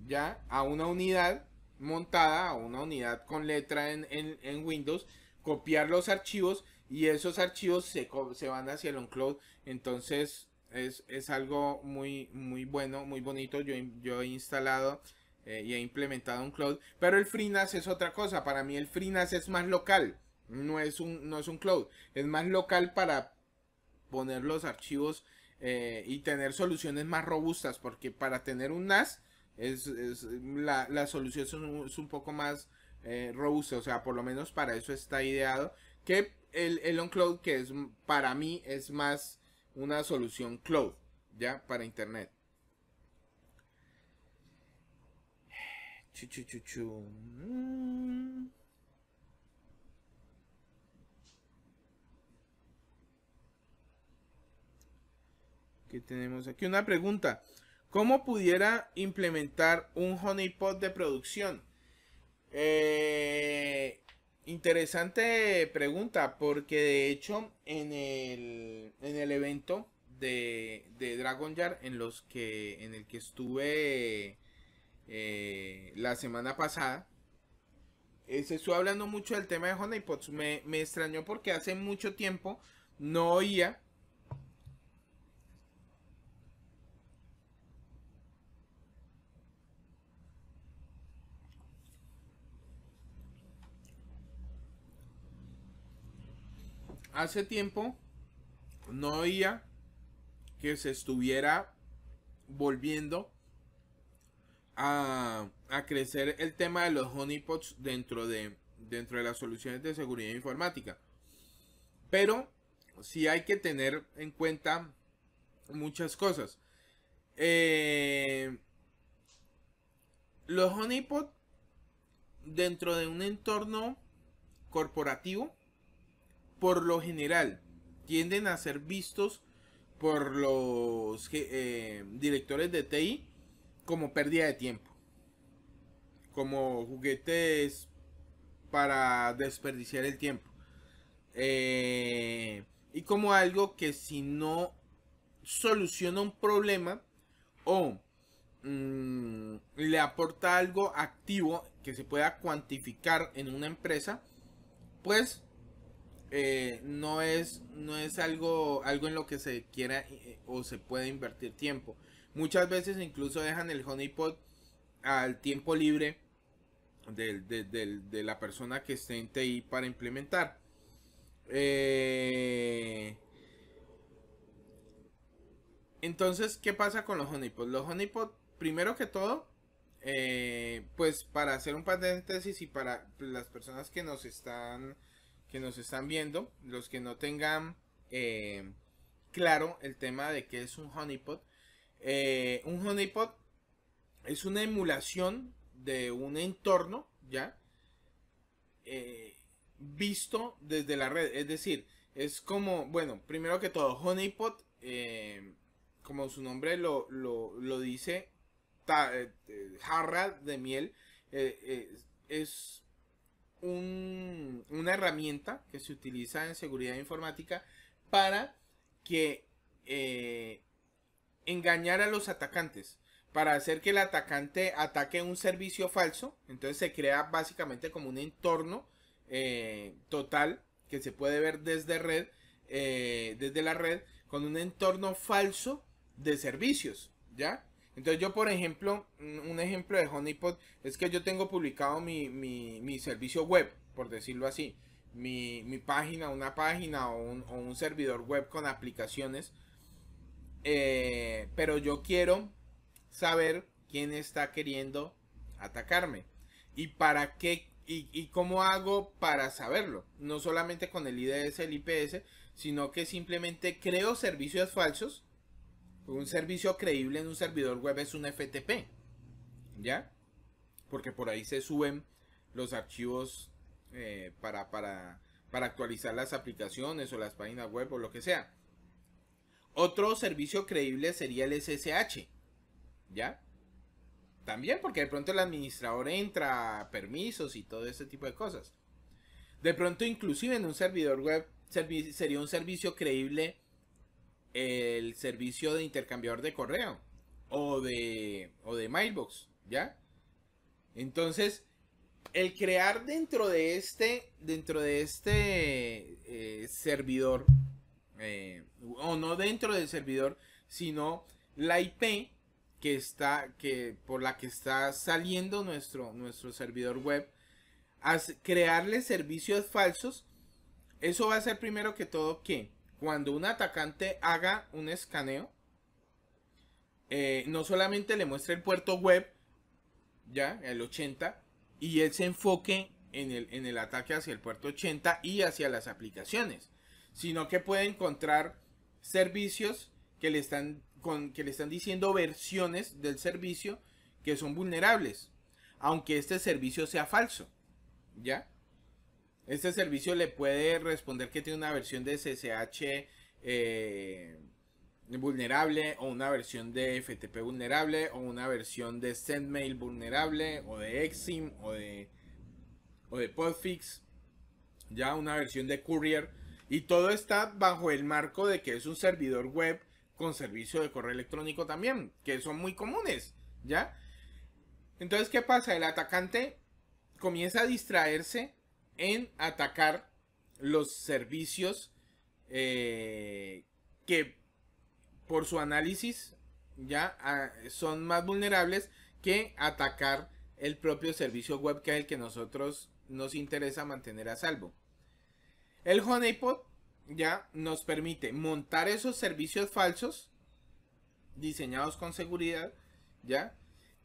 ya a una unidad montada, a una unidad con letra en, en, Windows, copiar los archivos y esos archivos se, se van hacia el uncloud. Entonces es, algo muy, muy bueno, muy bonito. Yo, yo he instalado eh, y he implementado cloud Pero el FreeNAS es otra cosa. Para mí el FreeNAS es más local. No es un, no es un cloud. Es más local para poner los archivos eh, y tener soluciones más robustas, porque para tener un NAS es, la, solución es un, poco más eh, robusta, o sea, por lo menos para eso está ideado, que el, el on-cloud, que es para mí es más una solución cloud, ya, para Internet. que tenemos aquí una pregunta. ¿Cómo pudiera implementar un honeypot de producción? Eh, interesante pregunta, porque de hecho en el, en el evento de, de Dragon Yard en, los que, en el que estuve eh, la semana pasada, eh, se estuvo hablando mucho del tema de honeypots. Me, me extrañó porque hace mucho tiempo no oía hace tiempo no oía que se estuviera volviendo a, crecer el tema de los honeypots dentro de, dentro de las soluciones de seguridad informática. Pero sí hay que tener en cuenta muchas cosas. Eh, los honeypots dentro de un entorno corporativo por lo general tienden a ser vistos por los eh, directores de TI como pérdida de tiempo, como juguetes para desperdiciar el tiempo eh, y como algo que si no soluciona un problema o mm, le aporta algo activo que se pueda cuantificar en una empresa, pues eh, no es, no es algo, algo en lo que se quiera eh, o se puede invertir tiempo. Muchas veces incluso dejan el honeypot al tiempo libre de, la persona que esté en TI para implementar. Eh, entonces, ¿qué pasa con los honeypots? Los honeypot, primero que todo, pues para hacer un paréntesis y para las personas que nos están que nos están viendo, los que no tengan eh, claro el tema de qué es un honeypot. Eh, un honeypot es una emulación de un entorno, ¿ya? Eh, visto desde la red. Es decir, es como, bueno, primero que todo, honeypot, como su nombre lo, dice, jarra de miel, es una herramienta que se utiliza en seguridad informática para que eh, engañar a los atacantes para hacer que el atacante ataque un servicio falso. Entonces se crea básicamente como un entorno eh, total que se puede ver desde red, eh, desde la red, con un entorno falso de servicios, ¿ya? Entonces yo, por ejemplo, un ejemplo de Honeypot es que yo tengo publicado mi, servicio web, por decirlo así. Mi, página, una página o un, servidor web con aplicaciones. Eh, pero yo quiero saber quién está queriendo atacarme. Y para qué y, cómo hago para saberlo. No solamente con el IDS, el IPS, sino que simplemente creo servicios falsos un servicio creíble en un servidor web es un FTP. ¿Ya? Porque por ahí se suben los archivos eh, para, actualizar las aplicaciones o las páginas web o lo que sea. Otro servicio creíble sería el SSH. ¿Ya? También porque de pronto el administrador entra, permisos y todo ese tipo de cosas. De pronto inclusive en un servidor web sería un servicio creíble el servicio de intercambiador de correo o de, o de mailbox, ¿ya? Entonces, el crear dentro de este, dentro de este eh, servidor, eh, o no dentro del servidor, sino la IP que está, que por la que está saliendo nuestro, nuestro servidor web, crearle servicios falsos, eso va a ser primero que todo que cuando un atacante haga un escaneo, eh, no solamente le muestra el puerto web, ya, el 80, y él se enfoque en el, ataque hacia el puerto 80 y hacia las aplicaciones, sino que puede encontrar servicios que le están, con, que le están diciendo versiones del servicio que son vulnerables, aunque este servicio sea falso, ¿ya? Este servicio le puede responder que tiene una versión de SSH eh, vulnerable o una versión de FTP vulnerable o una versión de SendMail vulnerable o de Exim o de, o de Podfix, ya una versión de Courier. Y todo está bajo el marco de que es un servidor web con servicio de correo electrónico también, que son muy comunes, ¿ya? Entonces, ¿qué pasa? El atacante comienza a distraerse en atacar los servicios eh, que por su análisis ya ah, son más vulnerables que atacar el propio servicio web que es el que nosotros nos interesa mantener a salvo. El honeypot ya nos permite montar esos servicios falsos diseñados con seguridad, ya,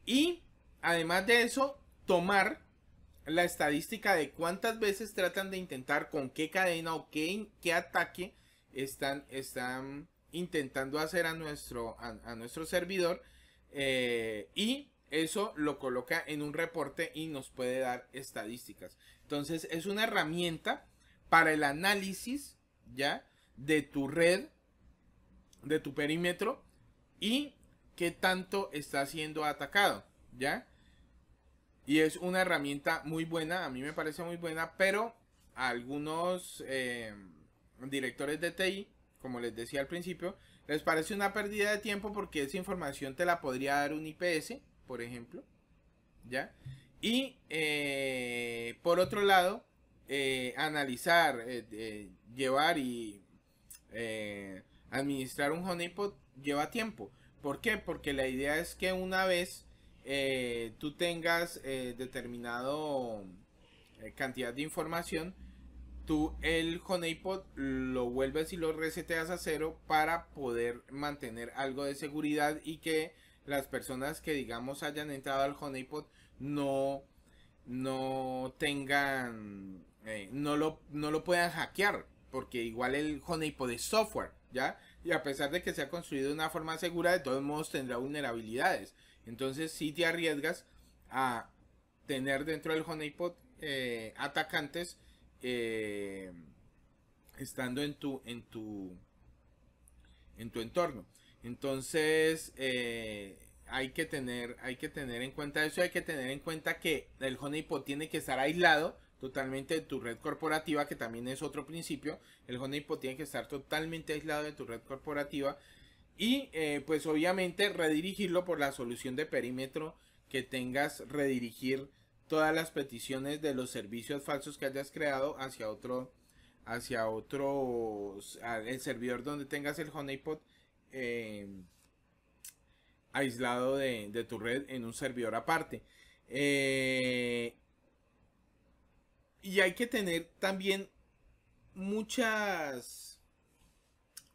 y además de eso, tomar la estadística de cuántas veces tratan de intentar con qué cadena o qué, qué ataque están, están intentando hacer a nuestro, a, nuestro servidor. Eh, y eso lo coloca en un reporte y nos puede dar estadísticas. Entonces es una herramienta para el análisis ya de tu red, de tu perímetro y qué tanto está siendo atacado. ¿Ya? Y es una herramienta muy buena, a mí me parece muy buena, pero algunos eh, directores de TI, como les decía al principio, les parece una pérdida de tiempo porque esa información te la podría dar un IPS, por ejemplo. ¿Ya? Y eh, por otro lado, eh, analizar, llevar y administrar un honeypot lleva tiempo. ¿Por qué? Porque la idea es que una vez eh, tú tengas eh, determinado eh, cantidad de información, tú el honeypot lo vuelves y lo reseteas a cero para poder mantener algo de seguridad y que las personas que digamos hayan entrado al honeypot no no tengan no, lo, no lo puedan hackear porque igual el honeypot es software ya y a pesar de que se ha construido de una forma segura de todos modos tendrá vulnerabilidades entonces si sí te arriesgas a tener dentro del honeypot eh, atacantes eh, estando en tu, en tu, en tu entorno. Entonces eh, hay, que tener, hay que tener en cuenta eso, hay que tener en cuenta que el honeypot tiene que estar aislado totalmente de tu red corporativa, que también es otro principio. El honeypot tiene que estar totalmente aislado de tu red corporativa y eh, pues obviamente redirigirlo por la solución de perímetro que tengas, redirigir todas las peticiones de los servicios falsos que hayas creado hacia otro, hacia otro, el servidor donde tengas el honeypot eh, aislado de, tu red en un servidor aparte. Eh, y hay que tener también muchas,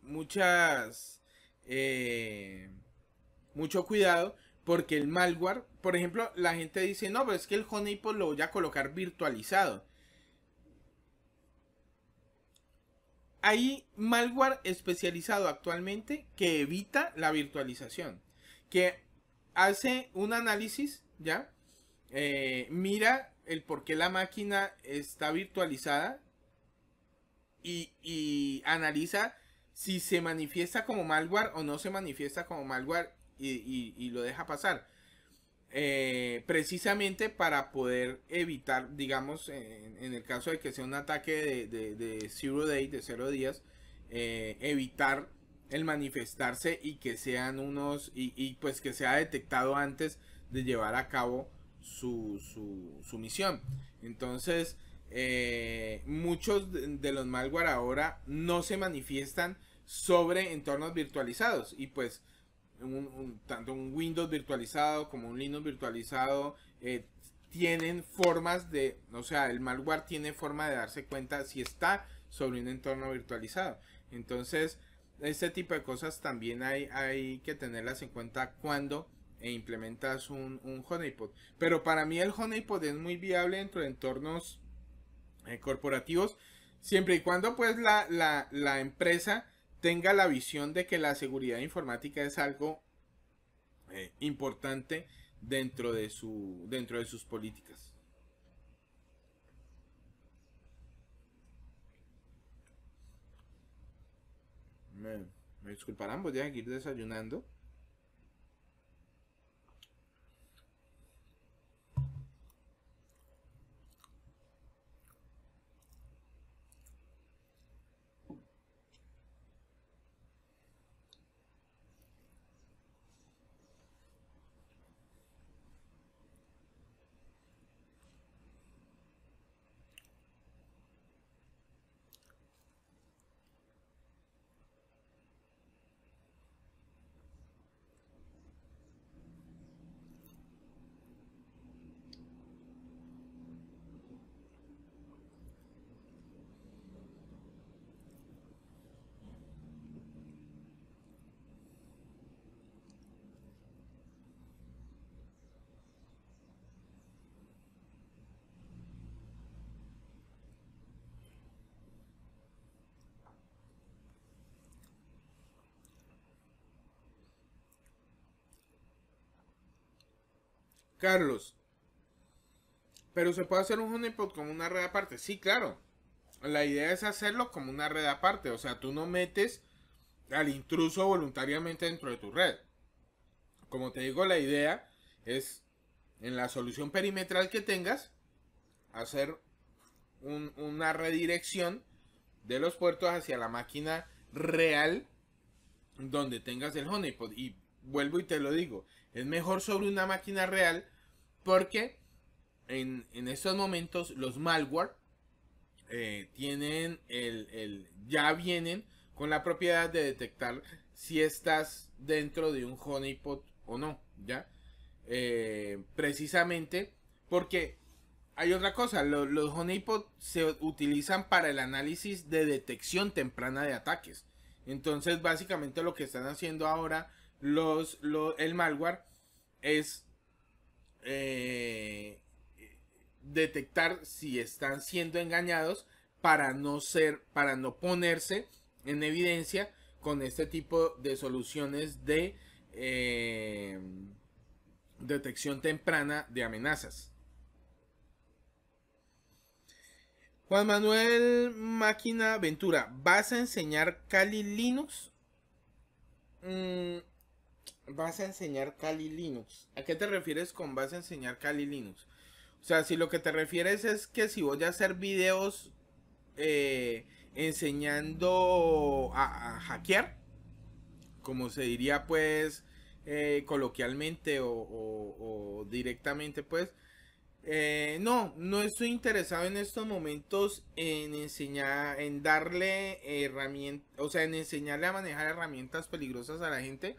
muchas eh, mucho cuidado porque el malware, por ejemplo, la gente dice, no, pero es que el Honeypot lo voy a colocar virtualizado. Hay malware especializado actualmente que evita la virtualización, que hace un análisis, ¿ya? Eh, mira el por qué la máquina está virtualizada y analiza si se manifiesta como malware o no se manifiesta como malware y, y, lo deja pasar. Eh, precisamente para poder evitar, digamos, en, el caso de que sea un ataque de, de, zero day, de cero días, eh, evitar el manifestarse y que sean unos, y, pues que sea detectado antes de llevar a cabo su, misión. Entonces, eh, muchos de, de los malware ahora no se manifiestan sobre entornos virtualizados. Y pues, tanto un Windows virtualizado como un Linux virtualizado eh, tienen formas de, o sea, el malware tiene forma de darse cuenta si está sobre un entorno virtualizado. Entonces, este tipo de cosas también hay, hay que tenerlas en cuenta cuando e implementas un, honeypot. Pero para mí el honeypot es muy viable dentro de entornos eh, corporativos, siempre y cuando pues la empresa tenga la visión de que la seguridad informática es algo eh, importante dentro de, su, dentro de sus políticas. Me, me disculparán, voy a seguir desayunando. Carlos, pero se puede hacer un honeypot como una red aparte. Sí, claro. La idea es hacerlo como una red aparte. O sea, tú no metes al intruso voluntariamente dentro de tu red. Como te digo, la idea es en la solución perimetral que tengas, hacer una redirección de los puertos hacia la máquina real donde tengas el honeypot. Y vuelvo y te lo digo, es mejor sobre una máquina real porque en, estos momentos los malware eh, tienen el, ya vienen con la propiedad de detectar si estás dentro de un honeypot o no, ¿ya? Eh, precisamente porque hay otra cosa, los, los honeypot se utilizan para el análisis de detección temprana de ataques. Entonces, básicamente lo que están haciendo ahora los, el malware es eh, detectar si están siendo engañados para no ser, para no ponerse en evidencia con este tipo de soluciones de eh, detección temprana de amenazas. Juan Manuel Máquina Ventura, ¿vas a enseñar Kali Linux? Mm, vas a enseñar Kali Linux. ¿A qué te refieres con vas a enseñar Kali Linux? O sea, si lo que te refieres es que si voy a hacer videos eh, enseñando a, hackear, como se diría pues eh, coloquialmente o, directamente pues, eh, no, no estoy interesado en estos momentos en enseñar, en darle herramientas, o sea, en enseñarle a manejar herramientas peligrosas a la gente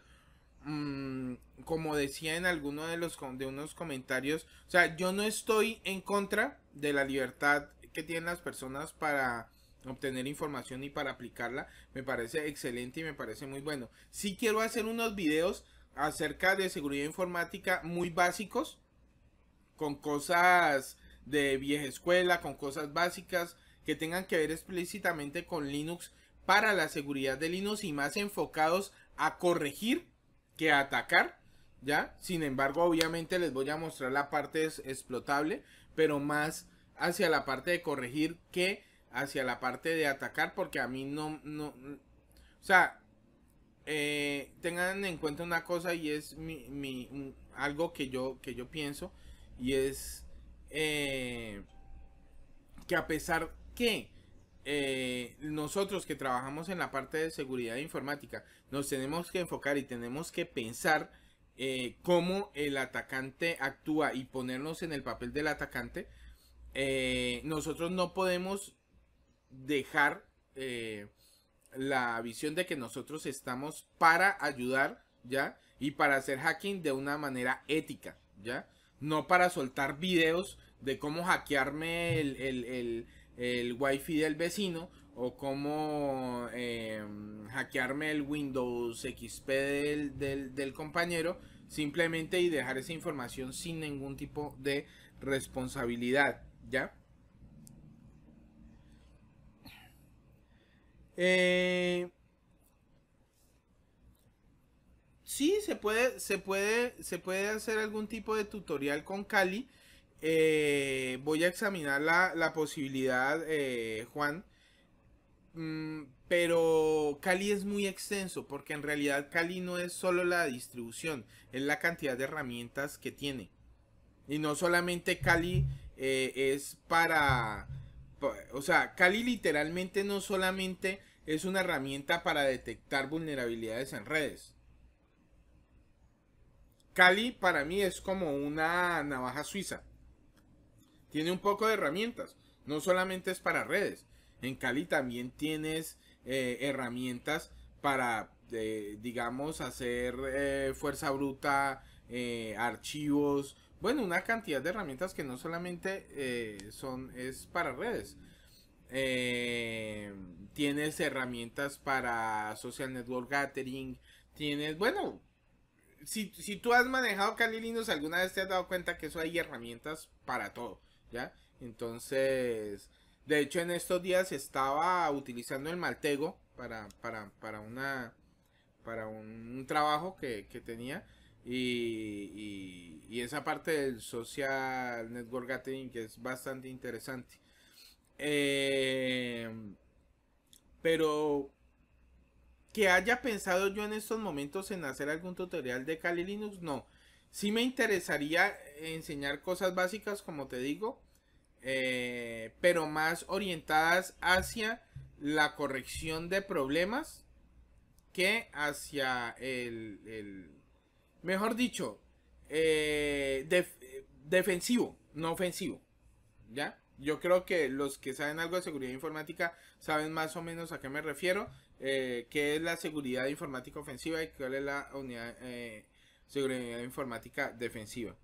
Mm, como decía en alguno de los de unos comentarios, o sea, yo no estoy en contra de la libertad que tienen las personas para obtener información y para aplicarla. Me parece excelente y me parece muy bueno. si quiero hacer unos videos acerca de seguridad informática muy básicos, con cosas de vieja escuela, con cosas básicas que tengan que ver explícitamente con Linux para la seguridad de Linux y más enfocados a corregir que atacar, ¿ya? Sin embargo, obviamente les voy a mostrar la parte explotable, pero más hacia la parte de corregir que hacia la parte de atacar, porque a mí no... no o sea, eh, tengan en cuenta una cosa y es mi, mi, algo que yo, que yo pienso, y es eh, que a pesar que... Eh, nosotros que trabajamos en la parte de seguridad informática nos tenemos que enfocar y tenemos que pensar eh, cómo el atacante actúa y ponernos en el papel del atacante, eh, nosotros no podemos dejar eh, la visión de que nosotros estamos para ayudar, ¿ya? Y para hacer hacking de una manera ética, ¿ya? No para soltar videos de cómo hackearme el wifi del vecino o cómo em, hackearme el Windows XP del, compañero, simplemente y dejar esa información sin ningún tipo de responsabilidad, ¿ya? Eh, sí, se puede, se puede, se puede hacer algún tipo de tutorial con Cali. Eh, voy a examinar la, la posibilidad, eh, Juan, Mm, pero Cali es muy extenso porque en realidad Kali no es solo la distribución, es la cantidad de herramientas que tiene. Y no solamente Kali eh, es para... O sea, Kali literalmente no solamente es una herramienta para detectar vulnerabilidades en redes. Kali para mí es como una navaja suiza. Tiene un poco de herramientas. No solamente es para redes, en Cali también tienes eh, herramientas para, eh, digamos, hacer eh, fuerza bruta, archivos, bueno, una cantidad de herramientas que no solamente son, es para redes. tienes herramientas para social network gathering, tienes, bueno, si, si tú has manejado Cali Linux alguna vez te has dado cuenta que eso hay herramientas para todo, ¿ya? Entonces, de hecho, en estos días estaba utilizando el maltego para, una para un, trabajo que, tenía. Y, esa parte del social network gathering que es bastante interesante. Eh, pero que haya pensado yo en estos momentos en hacer algún tutorial de Kali Linux, no. Sí me interesaría enseñar cosas básicas, como te digo. Eh, pero más orientadas hacia la corrección de problemas que hacia el, mejor dicho, eh, defensivo, no ofensivo. ¿Ya? Yo creo que los que saben algo de seguridad informática saben más o menos a qué me refiero, eh, qué es la seguridad informática ofensiva y cuál es la unidad eh, seguridad informática defensiva.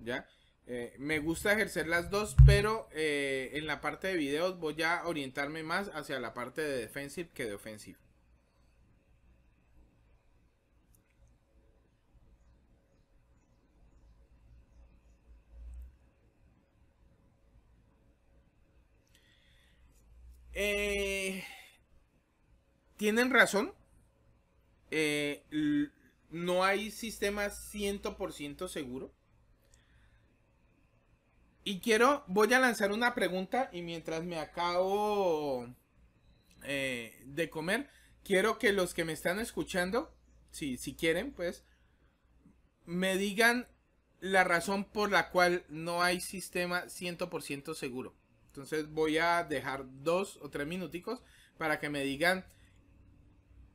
¿Ya? Eh, me gusta ejercer las dos, pero eh, en la parte de videos voy a orientarme más hacia la parte de defensive que de offensive. Eh, tienen razón. no hay sistema 100% seguro. Y quiero, voy a lanzar una pregunta y mientras me acabo eh, de comer, quiero que los que me están escuchando, si, quieren, pues, me digan la razón por la cual no hay sistema 100% seguro. Entonces voy a dejar dos o tres minuticos para que me digan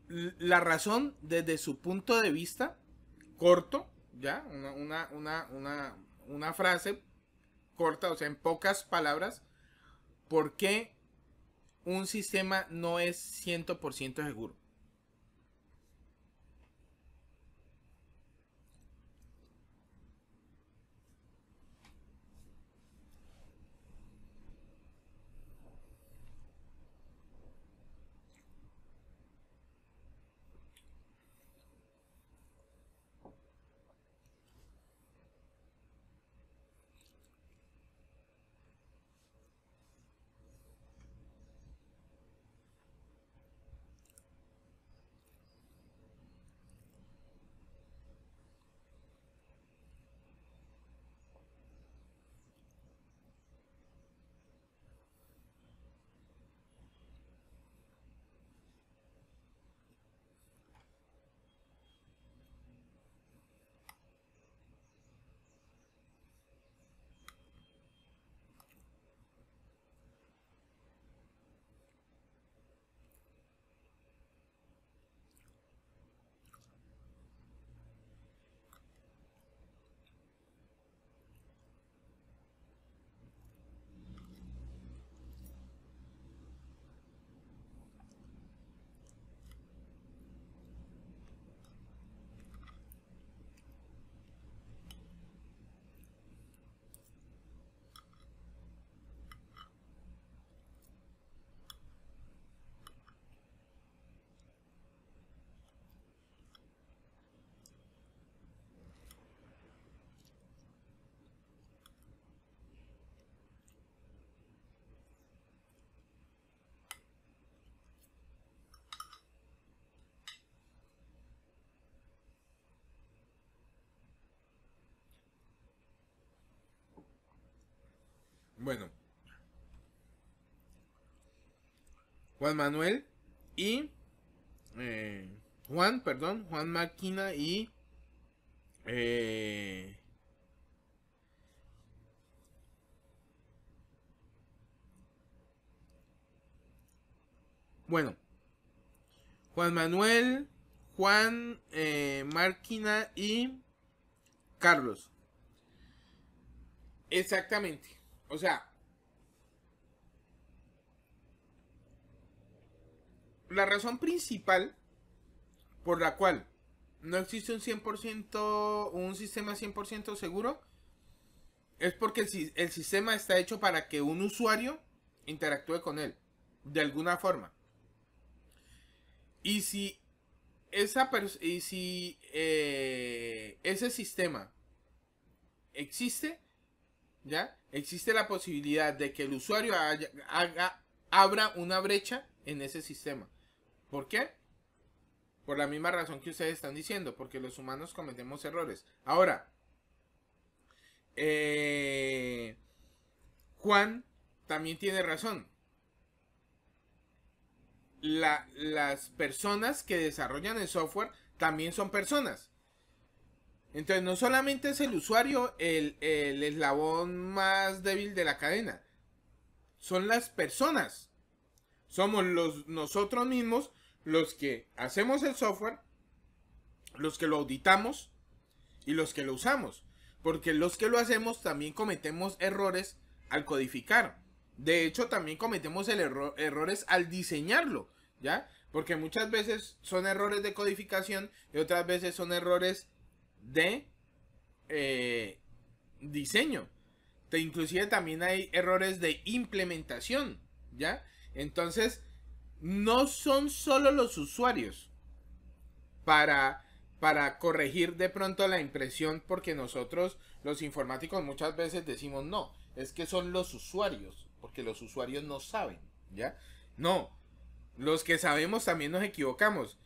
la razón desde su punto de vista corto, ya, una, una, una, una frase corta, o sea, en pocas palabras, por qué un sistema no es 100% seguro. Bueno. Juan Manuel y eh, Juan, perdón, Juan Máquina y eh, bueno, Juan Manuel, Juan eh, Máquina y Carlos. Exactamente. O sea, la razón principal por la cual no existe un 100%, un sistema 100% seguro, es porque el, el, sistema está hecho para que un usuario interactúe con él, de alguna forma. Y si, esa y si eh, ese sistema existe, ¿ya? Existe la posibilidad de que el usuario haga, abra una brecha en ese sistema. ¿Por qué? Por la misma razón que ustedes están diciendo, porque los humanos cometemos errores. Ahora, eh, Juan también tiene razón. las personas que desarrollan el software también son personas. Entonces no solamente es el usuario el, el eslabón más débil de la cadena, son las personas. Somos los, nosotros mismos los que hacemos el software, los que lo auditamos y los que lo usamos. Porque los que lo hacemos también cometemos errores al codificar. De hecho, también cometemos errores al diseñarlo, ¿ya? Porque muchas veces son errores de codificación y otras veces son errores de eh, diseño. Te, inclusive también hay errores de implementación, ¿ya? Entonces, no son solo los usuarios para, para corregir de pronto la impresión, porque nosotros los informáticos muchas veces decimos no, es que son los usuarios, porque los usuarios no saben, ¿ya? No, los que sabemos también nos equivocamos.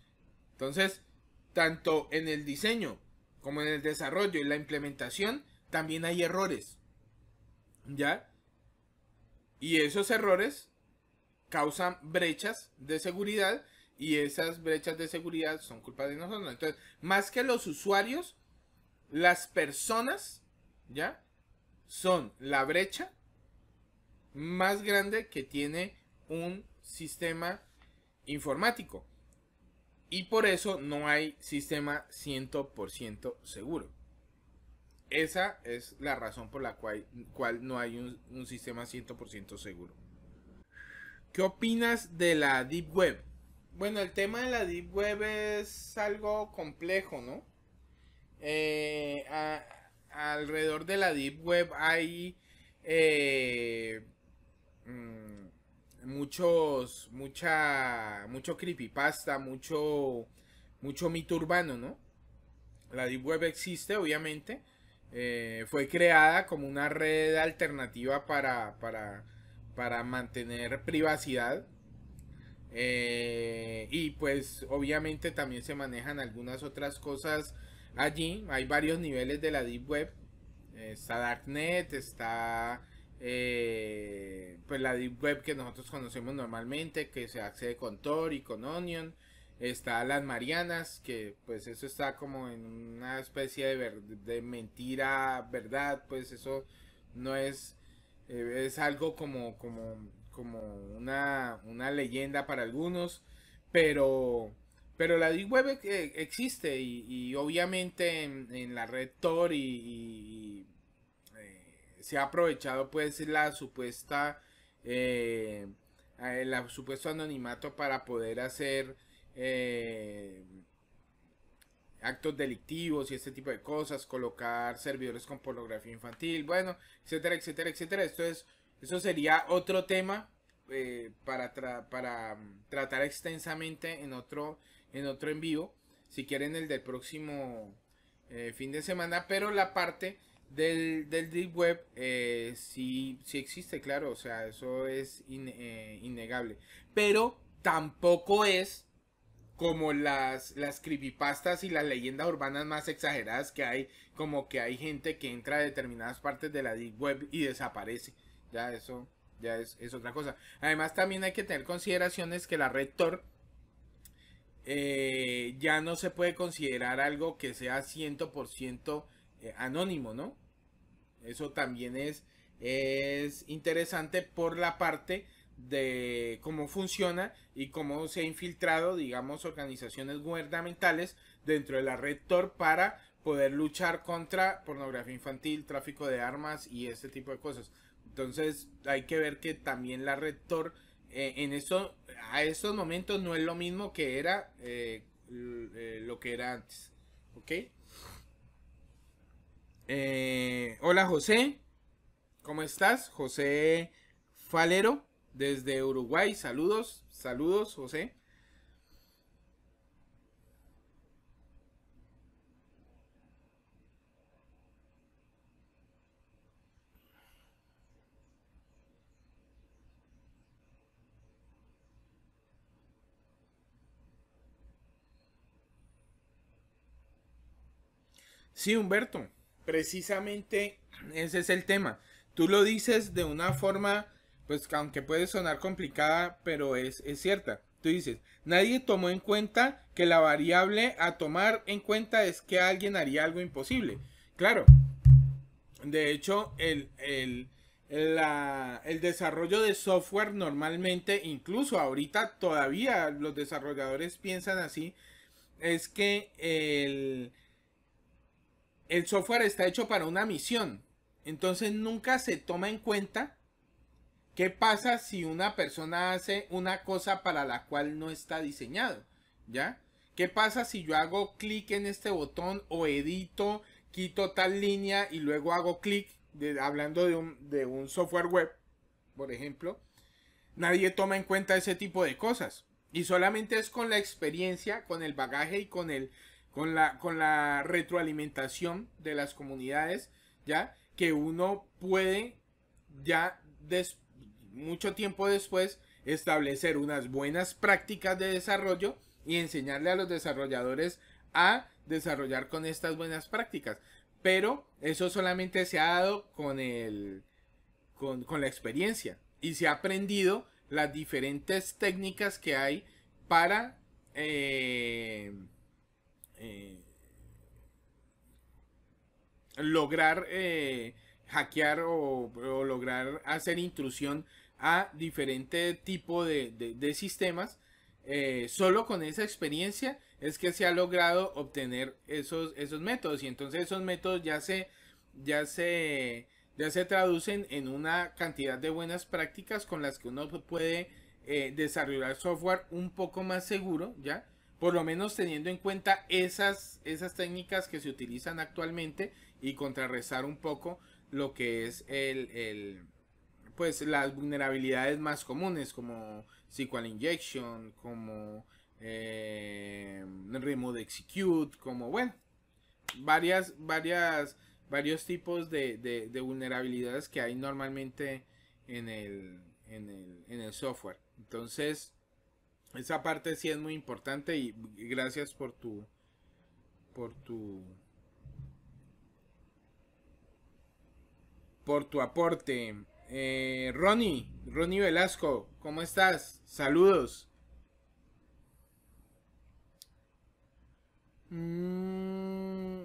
Entonces, tanto en el diseño como en el desarrollo y la implementación, también hay errores. ¿Ya? Y esos errores causan brechas de seguridad y esas brechas de seguridad son culpa de nosotros. Entonces, más que los usuarios, las personas, ¿ya? Son la brecha más grande que tiene un sistema informático. Y por eso no hay sistema 100% seguro. Esa es la razón por la cual, no hay un, sistema 100% seguro. ¿Qué opinas de la Deep Web? Bueno, el tema de la Deep Web es algo complejo, ¿no? Eh, alrededor de la Deep Web hay eh, mm, muchos, mucha, mucho creepypasta, mucho, mucho mito urbano, ¿no? La Deep Web existe, obviamente. Eh, fue creada como una red alternativa para, para, para mantener privacidad. Eh, y pues obviamente también se manejan algunas otras cosas allí. Hay varios niveles de la Deep Web. está Darknet, está eh, pues la deep web que nosotros conocemos normalmente, que se accede con Tor y con Onion. Está las Marianas, que pues eso está como en una especie de, mentira, verdad, pues eso no es, eh, es algo como, como, como una, leyenda para algunos, pero, pero la Deep Web e-, existe y, obviamente en, la red Tor y, se ha aprovechado pues la supuesta el eh, eh, supuesto anonimato para poder hacer eh, actos delictivos y este tipo de cosas, colocar servidores con pornografía infantil, bueno, etcétera, etcétera, etcétera. Esto es, eso sería otro tema para, para mm, tratar extensamente en otro, en otro envío, si quieren el del próximo fin de semana, pero la parte del, del Deep Web eh, sí, existe, claro, o sea, eso es eh, innegable. Pero tampoco es como las, las creepypastas y las leyendas urbanas más exageradas que hay, como que hay gente que entra a determinadas partes de la Deep Web y desaparece. Ya eso ya es, es otra cosa. Además también hay que tener consideraciones que la red Tor eh, ya no se puede considerar algo que sea 100% eh, anónimo, ¿no? Eso también es, es interesante por la parte de cómo funciona y cómo se ha infiltrado, digamos, organizaciones gubernamentales dentro de la red Tor para poder luchar contra pornografía infantil, tráfico de armas y este tipo de cosas. Entonces hay que ver que también la red Tor eh, en eso, a estos momentos no es lo mismo que era eh, eh, lo que era antes. ¿Ok? Eh, hola José, ¿cómo estás? José Falero, desde Uruguay, saludos, saludos José. Sí, Humberto precisamente ese es el tema. Tú lo dices de una forma, pues aunque puede sonar complicada, pero es, cierta. Tú dices, nadie tomó en cuenta que la variable a tomar en cuenta es que alguien haría algo imposible. Claro, de hecho, el, el, desarrollo de software normalmente, incluso ahorita todavía los desarrolladores piensan así, es que el, el software está hecho para una misión. Entonces nunca se toma en cuenta qué pasa si una persona hace una cosa para la cual no está diseñado. ¿Ya? ¿Qué pasa si yo hago clic en este botón o edito, quito tal línea y luego hago clic? hablando de un, de un software web, por ejemplo. Nadie toma en cuenta ese tipo de cosas. Y solamente es con la experiencia, con el bagaje y con el con la, con la retroalimentación de las comunidades, ¿ya? Que uno puede ya mucho tiempo después establecer unas buenas prácticas de desarrollo y enseñarle a los desarrolladores a desarrollar con estas buenas prácticas. Pero eso solamente se ha dado con, el, con, la experiencia y se ha aprendido las diferentes técnicas que hay para eh, eh, lograr eh, hackear o, lograr hacer intrusión a diferente tipo de, sistemas. Eh, solo con esa experiencia es que se ha logrado obtener esos, esos métodos y entonces esos métodos ya se, ya se, ya se traducen en una cantidad de buenas prácticas con las que uno puede desarrollar software un poco más seguro, ¿ya? por lo menos teniendo en cuenta esas, esas técnicas que se utilizan actualmente y contrarrestar un poco lo que es el, pues las vulnerabilidades más comunes como SQL Injection, como eh, Remote Execute, como bueno, varias, varias, varios tipos de, vulnerabilidades que hay normalmente en el, en el, en el software. Entonces, esa parte sí es muy importante y gracias por tu por tu por tu aporte. Eh, Ronnie, Ronnie Velasco, ¿cómo estás? Saludos. Mm,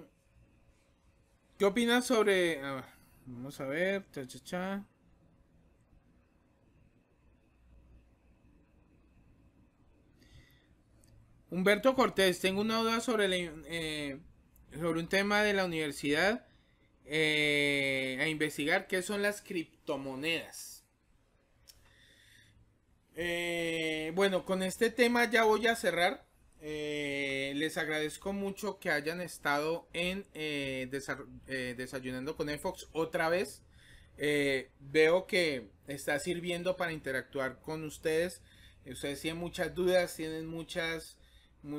¿Qué opinas sobre... Ah, vamos a ver, cha, cha, cha. Humberto Cortés, tengo una duda sobre, eh, sobre un tema de la universidad eh, a investigar, qué son las criptomonedas. Eh, bueno, con este tema ya voy a cerrar. les agradezco mucho que hayan estado en Desayunando con Fox otra vez. veo que está sirviendo para interactuar con ustedes. Ustedes tienen muchas dudas, tienen muchas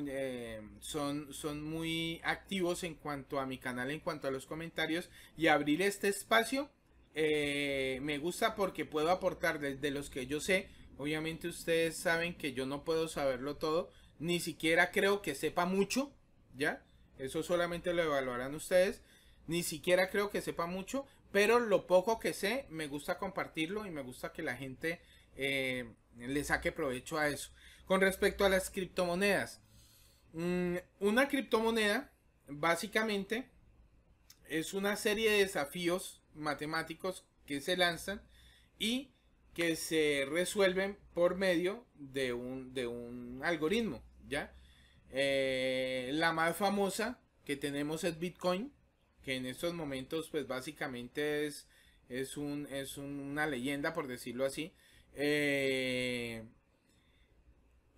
eh, son, son muy activos en cuanto a mi canal, en cuanto a los comentarios y abrir este espacio eh, me gusta porque puedo aportar desde los que yo sé. Obviamente ustedes saben que yo no puedo saberlo todo, ni siquiera creo que sepa mucho, ¿ya? Eso solamente lo evaluarán ustedes. Ni siquiera creo que sepa mucho, pero lo poco que sé me gusta compartirlo y me gusta que la gente eh, le saque provecho a eso. Con respecto a las criptomonedas, Mm, una criptomoneda, básicamente, es una serie de desafíos matemáticos que se lanzan y que se resuelven por medio de un, de un algoritmo, ¿ya? Eh, la más famosa que tenemos es Bitcoin, que en estos momentos pues básicamente es, es, un, es una leyenda, por decirlo así. Eh,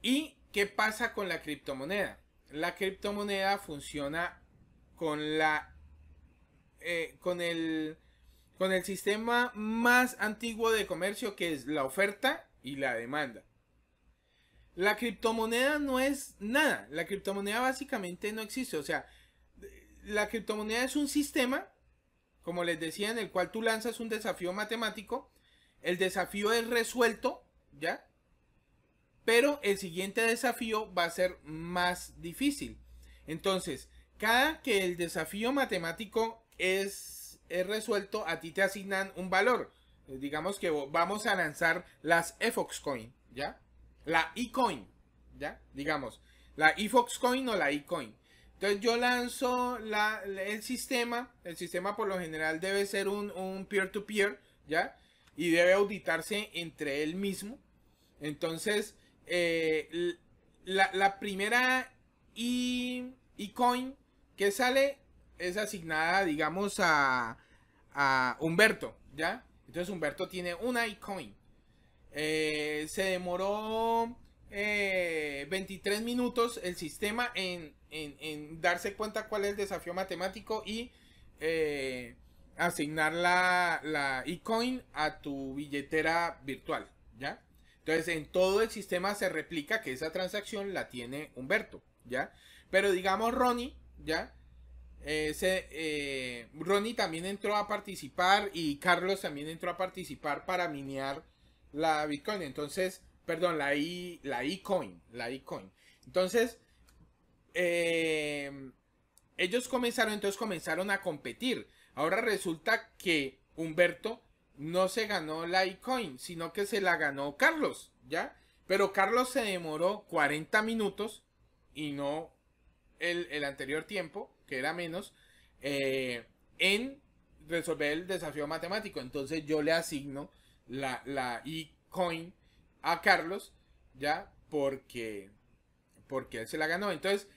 y ¿Qué pasa con la criptomoneda? La criptomoneda funciona con la eh, con el con el sistema más antiguo de comercio que es la oferta y la demanda. La criptomoneda no es nada. La criptomoneda básicamente no existe. O sea, la criptomoneda es un sistema, como les decía, en el cual tú lanzas un desafío matemático. El desafío es resuelto, ¿ya? Pero el siguiente desafío va a ser más difícil. Entonces, cada que el desafío matemático es, es resuelto, a ti te asignan un valor. Eh, digamos que vamos a lanzar las EFOXCOIN, ¿ya? La ECOIN, ¿ya? Digamos, la EFOXCOIN o la ECOIN. Entonces yo lanzo el sistema, el sistema por lo general debe ser un, peer-to-peer, peer ya Y debe auditarse entre él mismo. Entonces eh, la, primera e, coin que sale es asignada, digamos, a, Humberto, ¿ya? Entonces Humberto tiene una i coin. Eh, se demoró 23 eh, minutos el sistema en, darse cuenta cuál es el desafío matemático y asignar la, la e-coin a tu billetera virtual, ¿ya? Entonces, en todo el sistema se replica que esa transacción la tiene Humberto, ¿ya? Pero digamos Ronnie, ¿ya? Eh, eh, Ronnie también entró a participar y Carlos también entró a participar para minear la Bitcoin. Entonces, perdón, la I, la iCoin, la Entonces, eh, ellos comenzaron, entonces comenzaron a competir. Ahora resulta que Humberto no se ganó la icoin sino que se la ganó Carlos, ¿ya? Pero Carlos se demoró 40 minutos y no el, anterior tiempo, que era menos, eh, en resolver el desafío matemático. Entonces yo le asigno la, la e-coin a Carlos, ¿ya? Porque, porque él se la ganó. Entonces,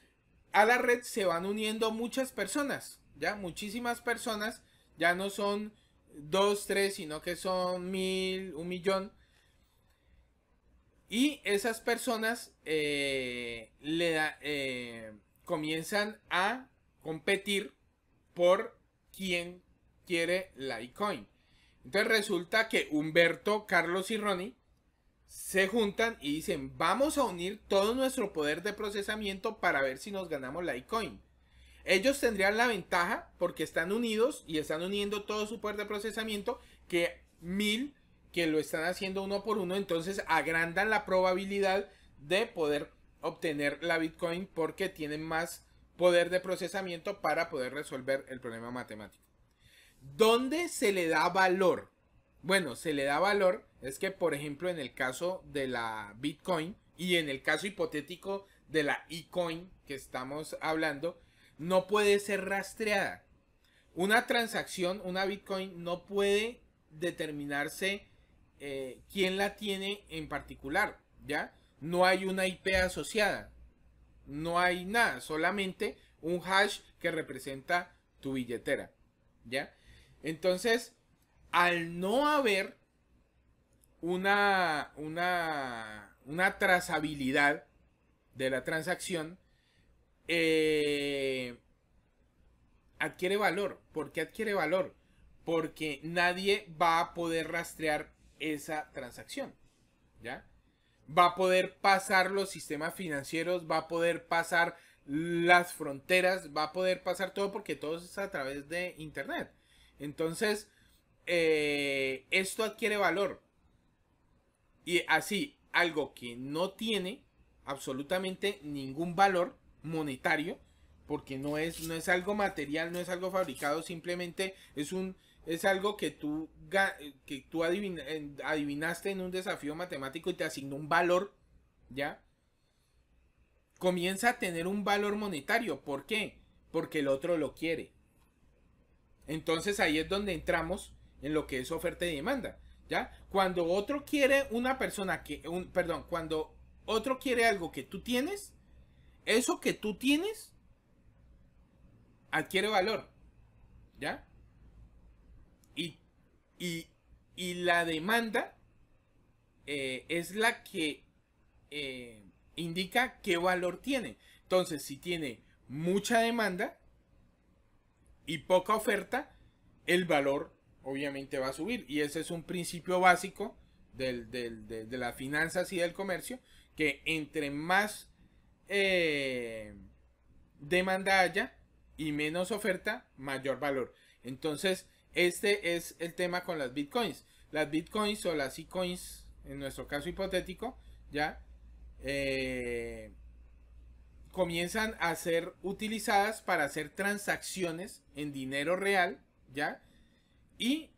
a la red se van uniendo muchas personas, ¿ya? Muchísimas personas, ya no son dos, tres, sino que son mil, un millón. Y esas personas eh, le eh, comienzan a competir por quién quiere la Litecoin. Entonces resulta que Humberto, Carlos y Ronnie se juntan y dicen, vamos a unir todo nuestro poder de procesamiento para ver si nos ganamos la Litecoin. Ellos tendrían la ventaja porque están unidos y están uniendo todo su poder de procesamiento que mil que lo están haciendo uno por uno, entonces agrandan la probabilidad de poder obtener la Bitcoin porque tienen más poder de procesamiento para poder resolver el problema matemático. ¿Dónde se le da valor? Bueno, se le da valor es que, por ejemplo, en el caso de la Bitcoin y en el caso hipotético de la eCoin que estamos hablando, no puede ser rastreada. Una transacción, una Bitcoin, no puede determinarse eh, quién la tiene en particular, ¿ya? No hay una IP asociada, no hay nada, solamente un hash que representa tu billetera, ¿ya? Entonces, al no haber una, una, una trazabilidad de la transacción, eh, adquiere valor. ¿Por qué adquiere valor? Porque nadie va a poder rastrear esa transacción. ¿Ya? Va a poder pasar los sistemas financieros, va a poder pasar las fronteras, va a poder pasar todo porque todo es a través de Internet. Entonces, eh, esto adquiere valor. Y así, algo que no tiene absolutamente ningún valor, monetario, porque no es, no es algo material, no es algo fabricado, simplemente es un es algo que tú, que tú adivinaste en un desafío matemático y te asignó un valor, ¿ya? Comienza a tener un valor monetario. ¿Por qué? Porque el otro lo quiere. Entonces ahí es donde entramos en lo que es oferta y demanda, ¿ya? Cuando otro quiere una persona que, un, perdón, cuando otro quiere algo que tú tienes, eso que tú tienes adquiere valor. ¿Ya? Y, y, y la demanda eh, es la que eh, indica qué valor tiene. Entonces, si tiene mucha demanda y poca oferta, el valor obviamente va a subir. Y ese es un principio básico del, de, de las finanzas y del comercio, que entre más eh, demanda haya y menos oferta, mayor valor. Entonces, este es el tema con las bitcoins. Las bitcoins o las e-coins, en nuestro caso hipotético, ya eh, comienzan a ser utilizadas para hacer transacciones en dinero real, ya. Y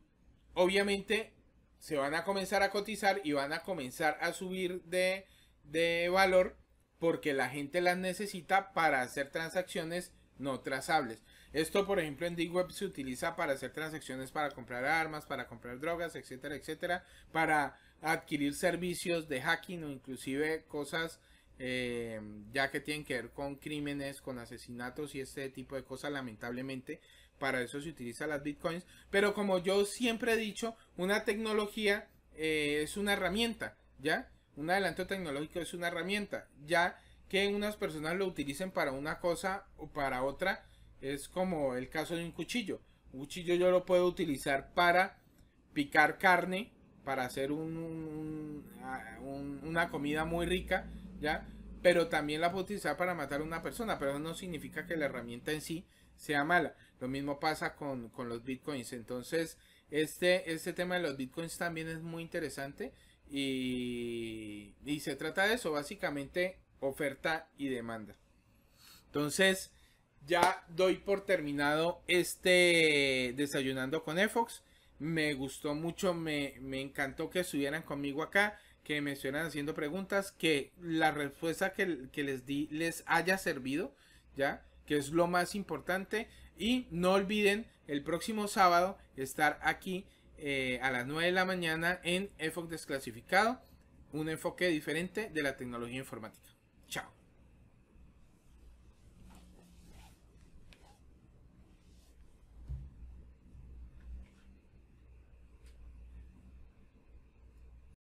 obviamente se van a comenzar a cotizar y van a comenzar a subir de, de valor porque la gente las necesita para hacer transacciones no trazables. Esto, por ejemplo, en Digweb se utiliza para hacer transacciones para comprar armas, para comprar drogas, etcétera, etcétera, para adquirir servicios de hacking o inclusive cosas eh, ya que tienen que ver con crímenes, con asesinatos y este tipo de cosas, lamentablemente. Para eso se utilizan las bitcoins. Pero como yo siempre he dicho, una tecnología eh, es una herramienta, ¿ya? Un adelanto tecnológico es una herramienta, ya que unas personas lo utilicen para una cosa o para otra, es como el caso de un cuchillo. Un cuchillo yo lo puedo utilizar para picar carne, para hacer ah, una comida muy rica, ¿ya? Pero también la puedo utilizar para matar a una persona, pero eso no significa que la herramienta en sí sea mala. Lo mismo pasa con, con los bitcoins. Entonces, este, este tema de los bitcoins también es muy interesante. Y, se trata de eso, básicamente oferta y demanda. Entonces, ya doy por terminado este desayunando con Efox. Me gustó mucho, me, me, encantó que estuvieran conmigo acá, que me estuvieran haciendo preguntas, que la respuesta que, que, les di les haya servido, ¿ya? Que es lo más importante. Y no olviden el próximo sábado estar aquí eh, a las 9 de la mañana en EFOC Desclasificado, un enfoque diferente de la tecnología informática.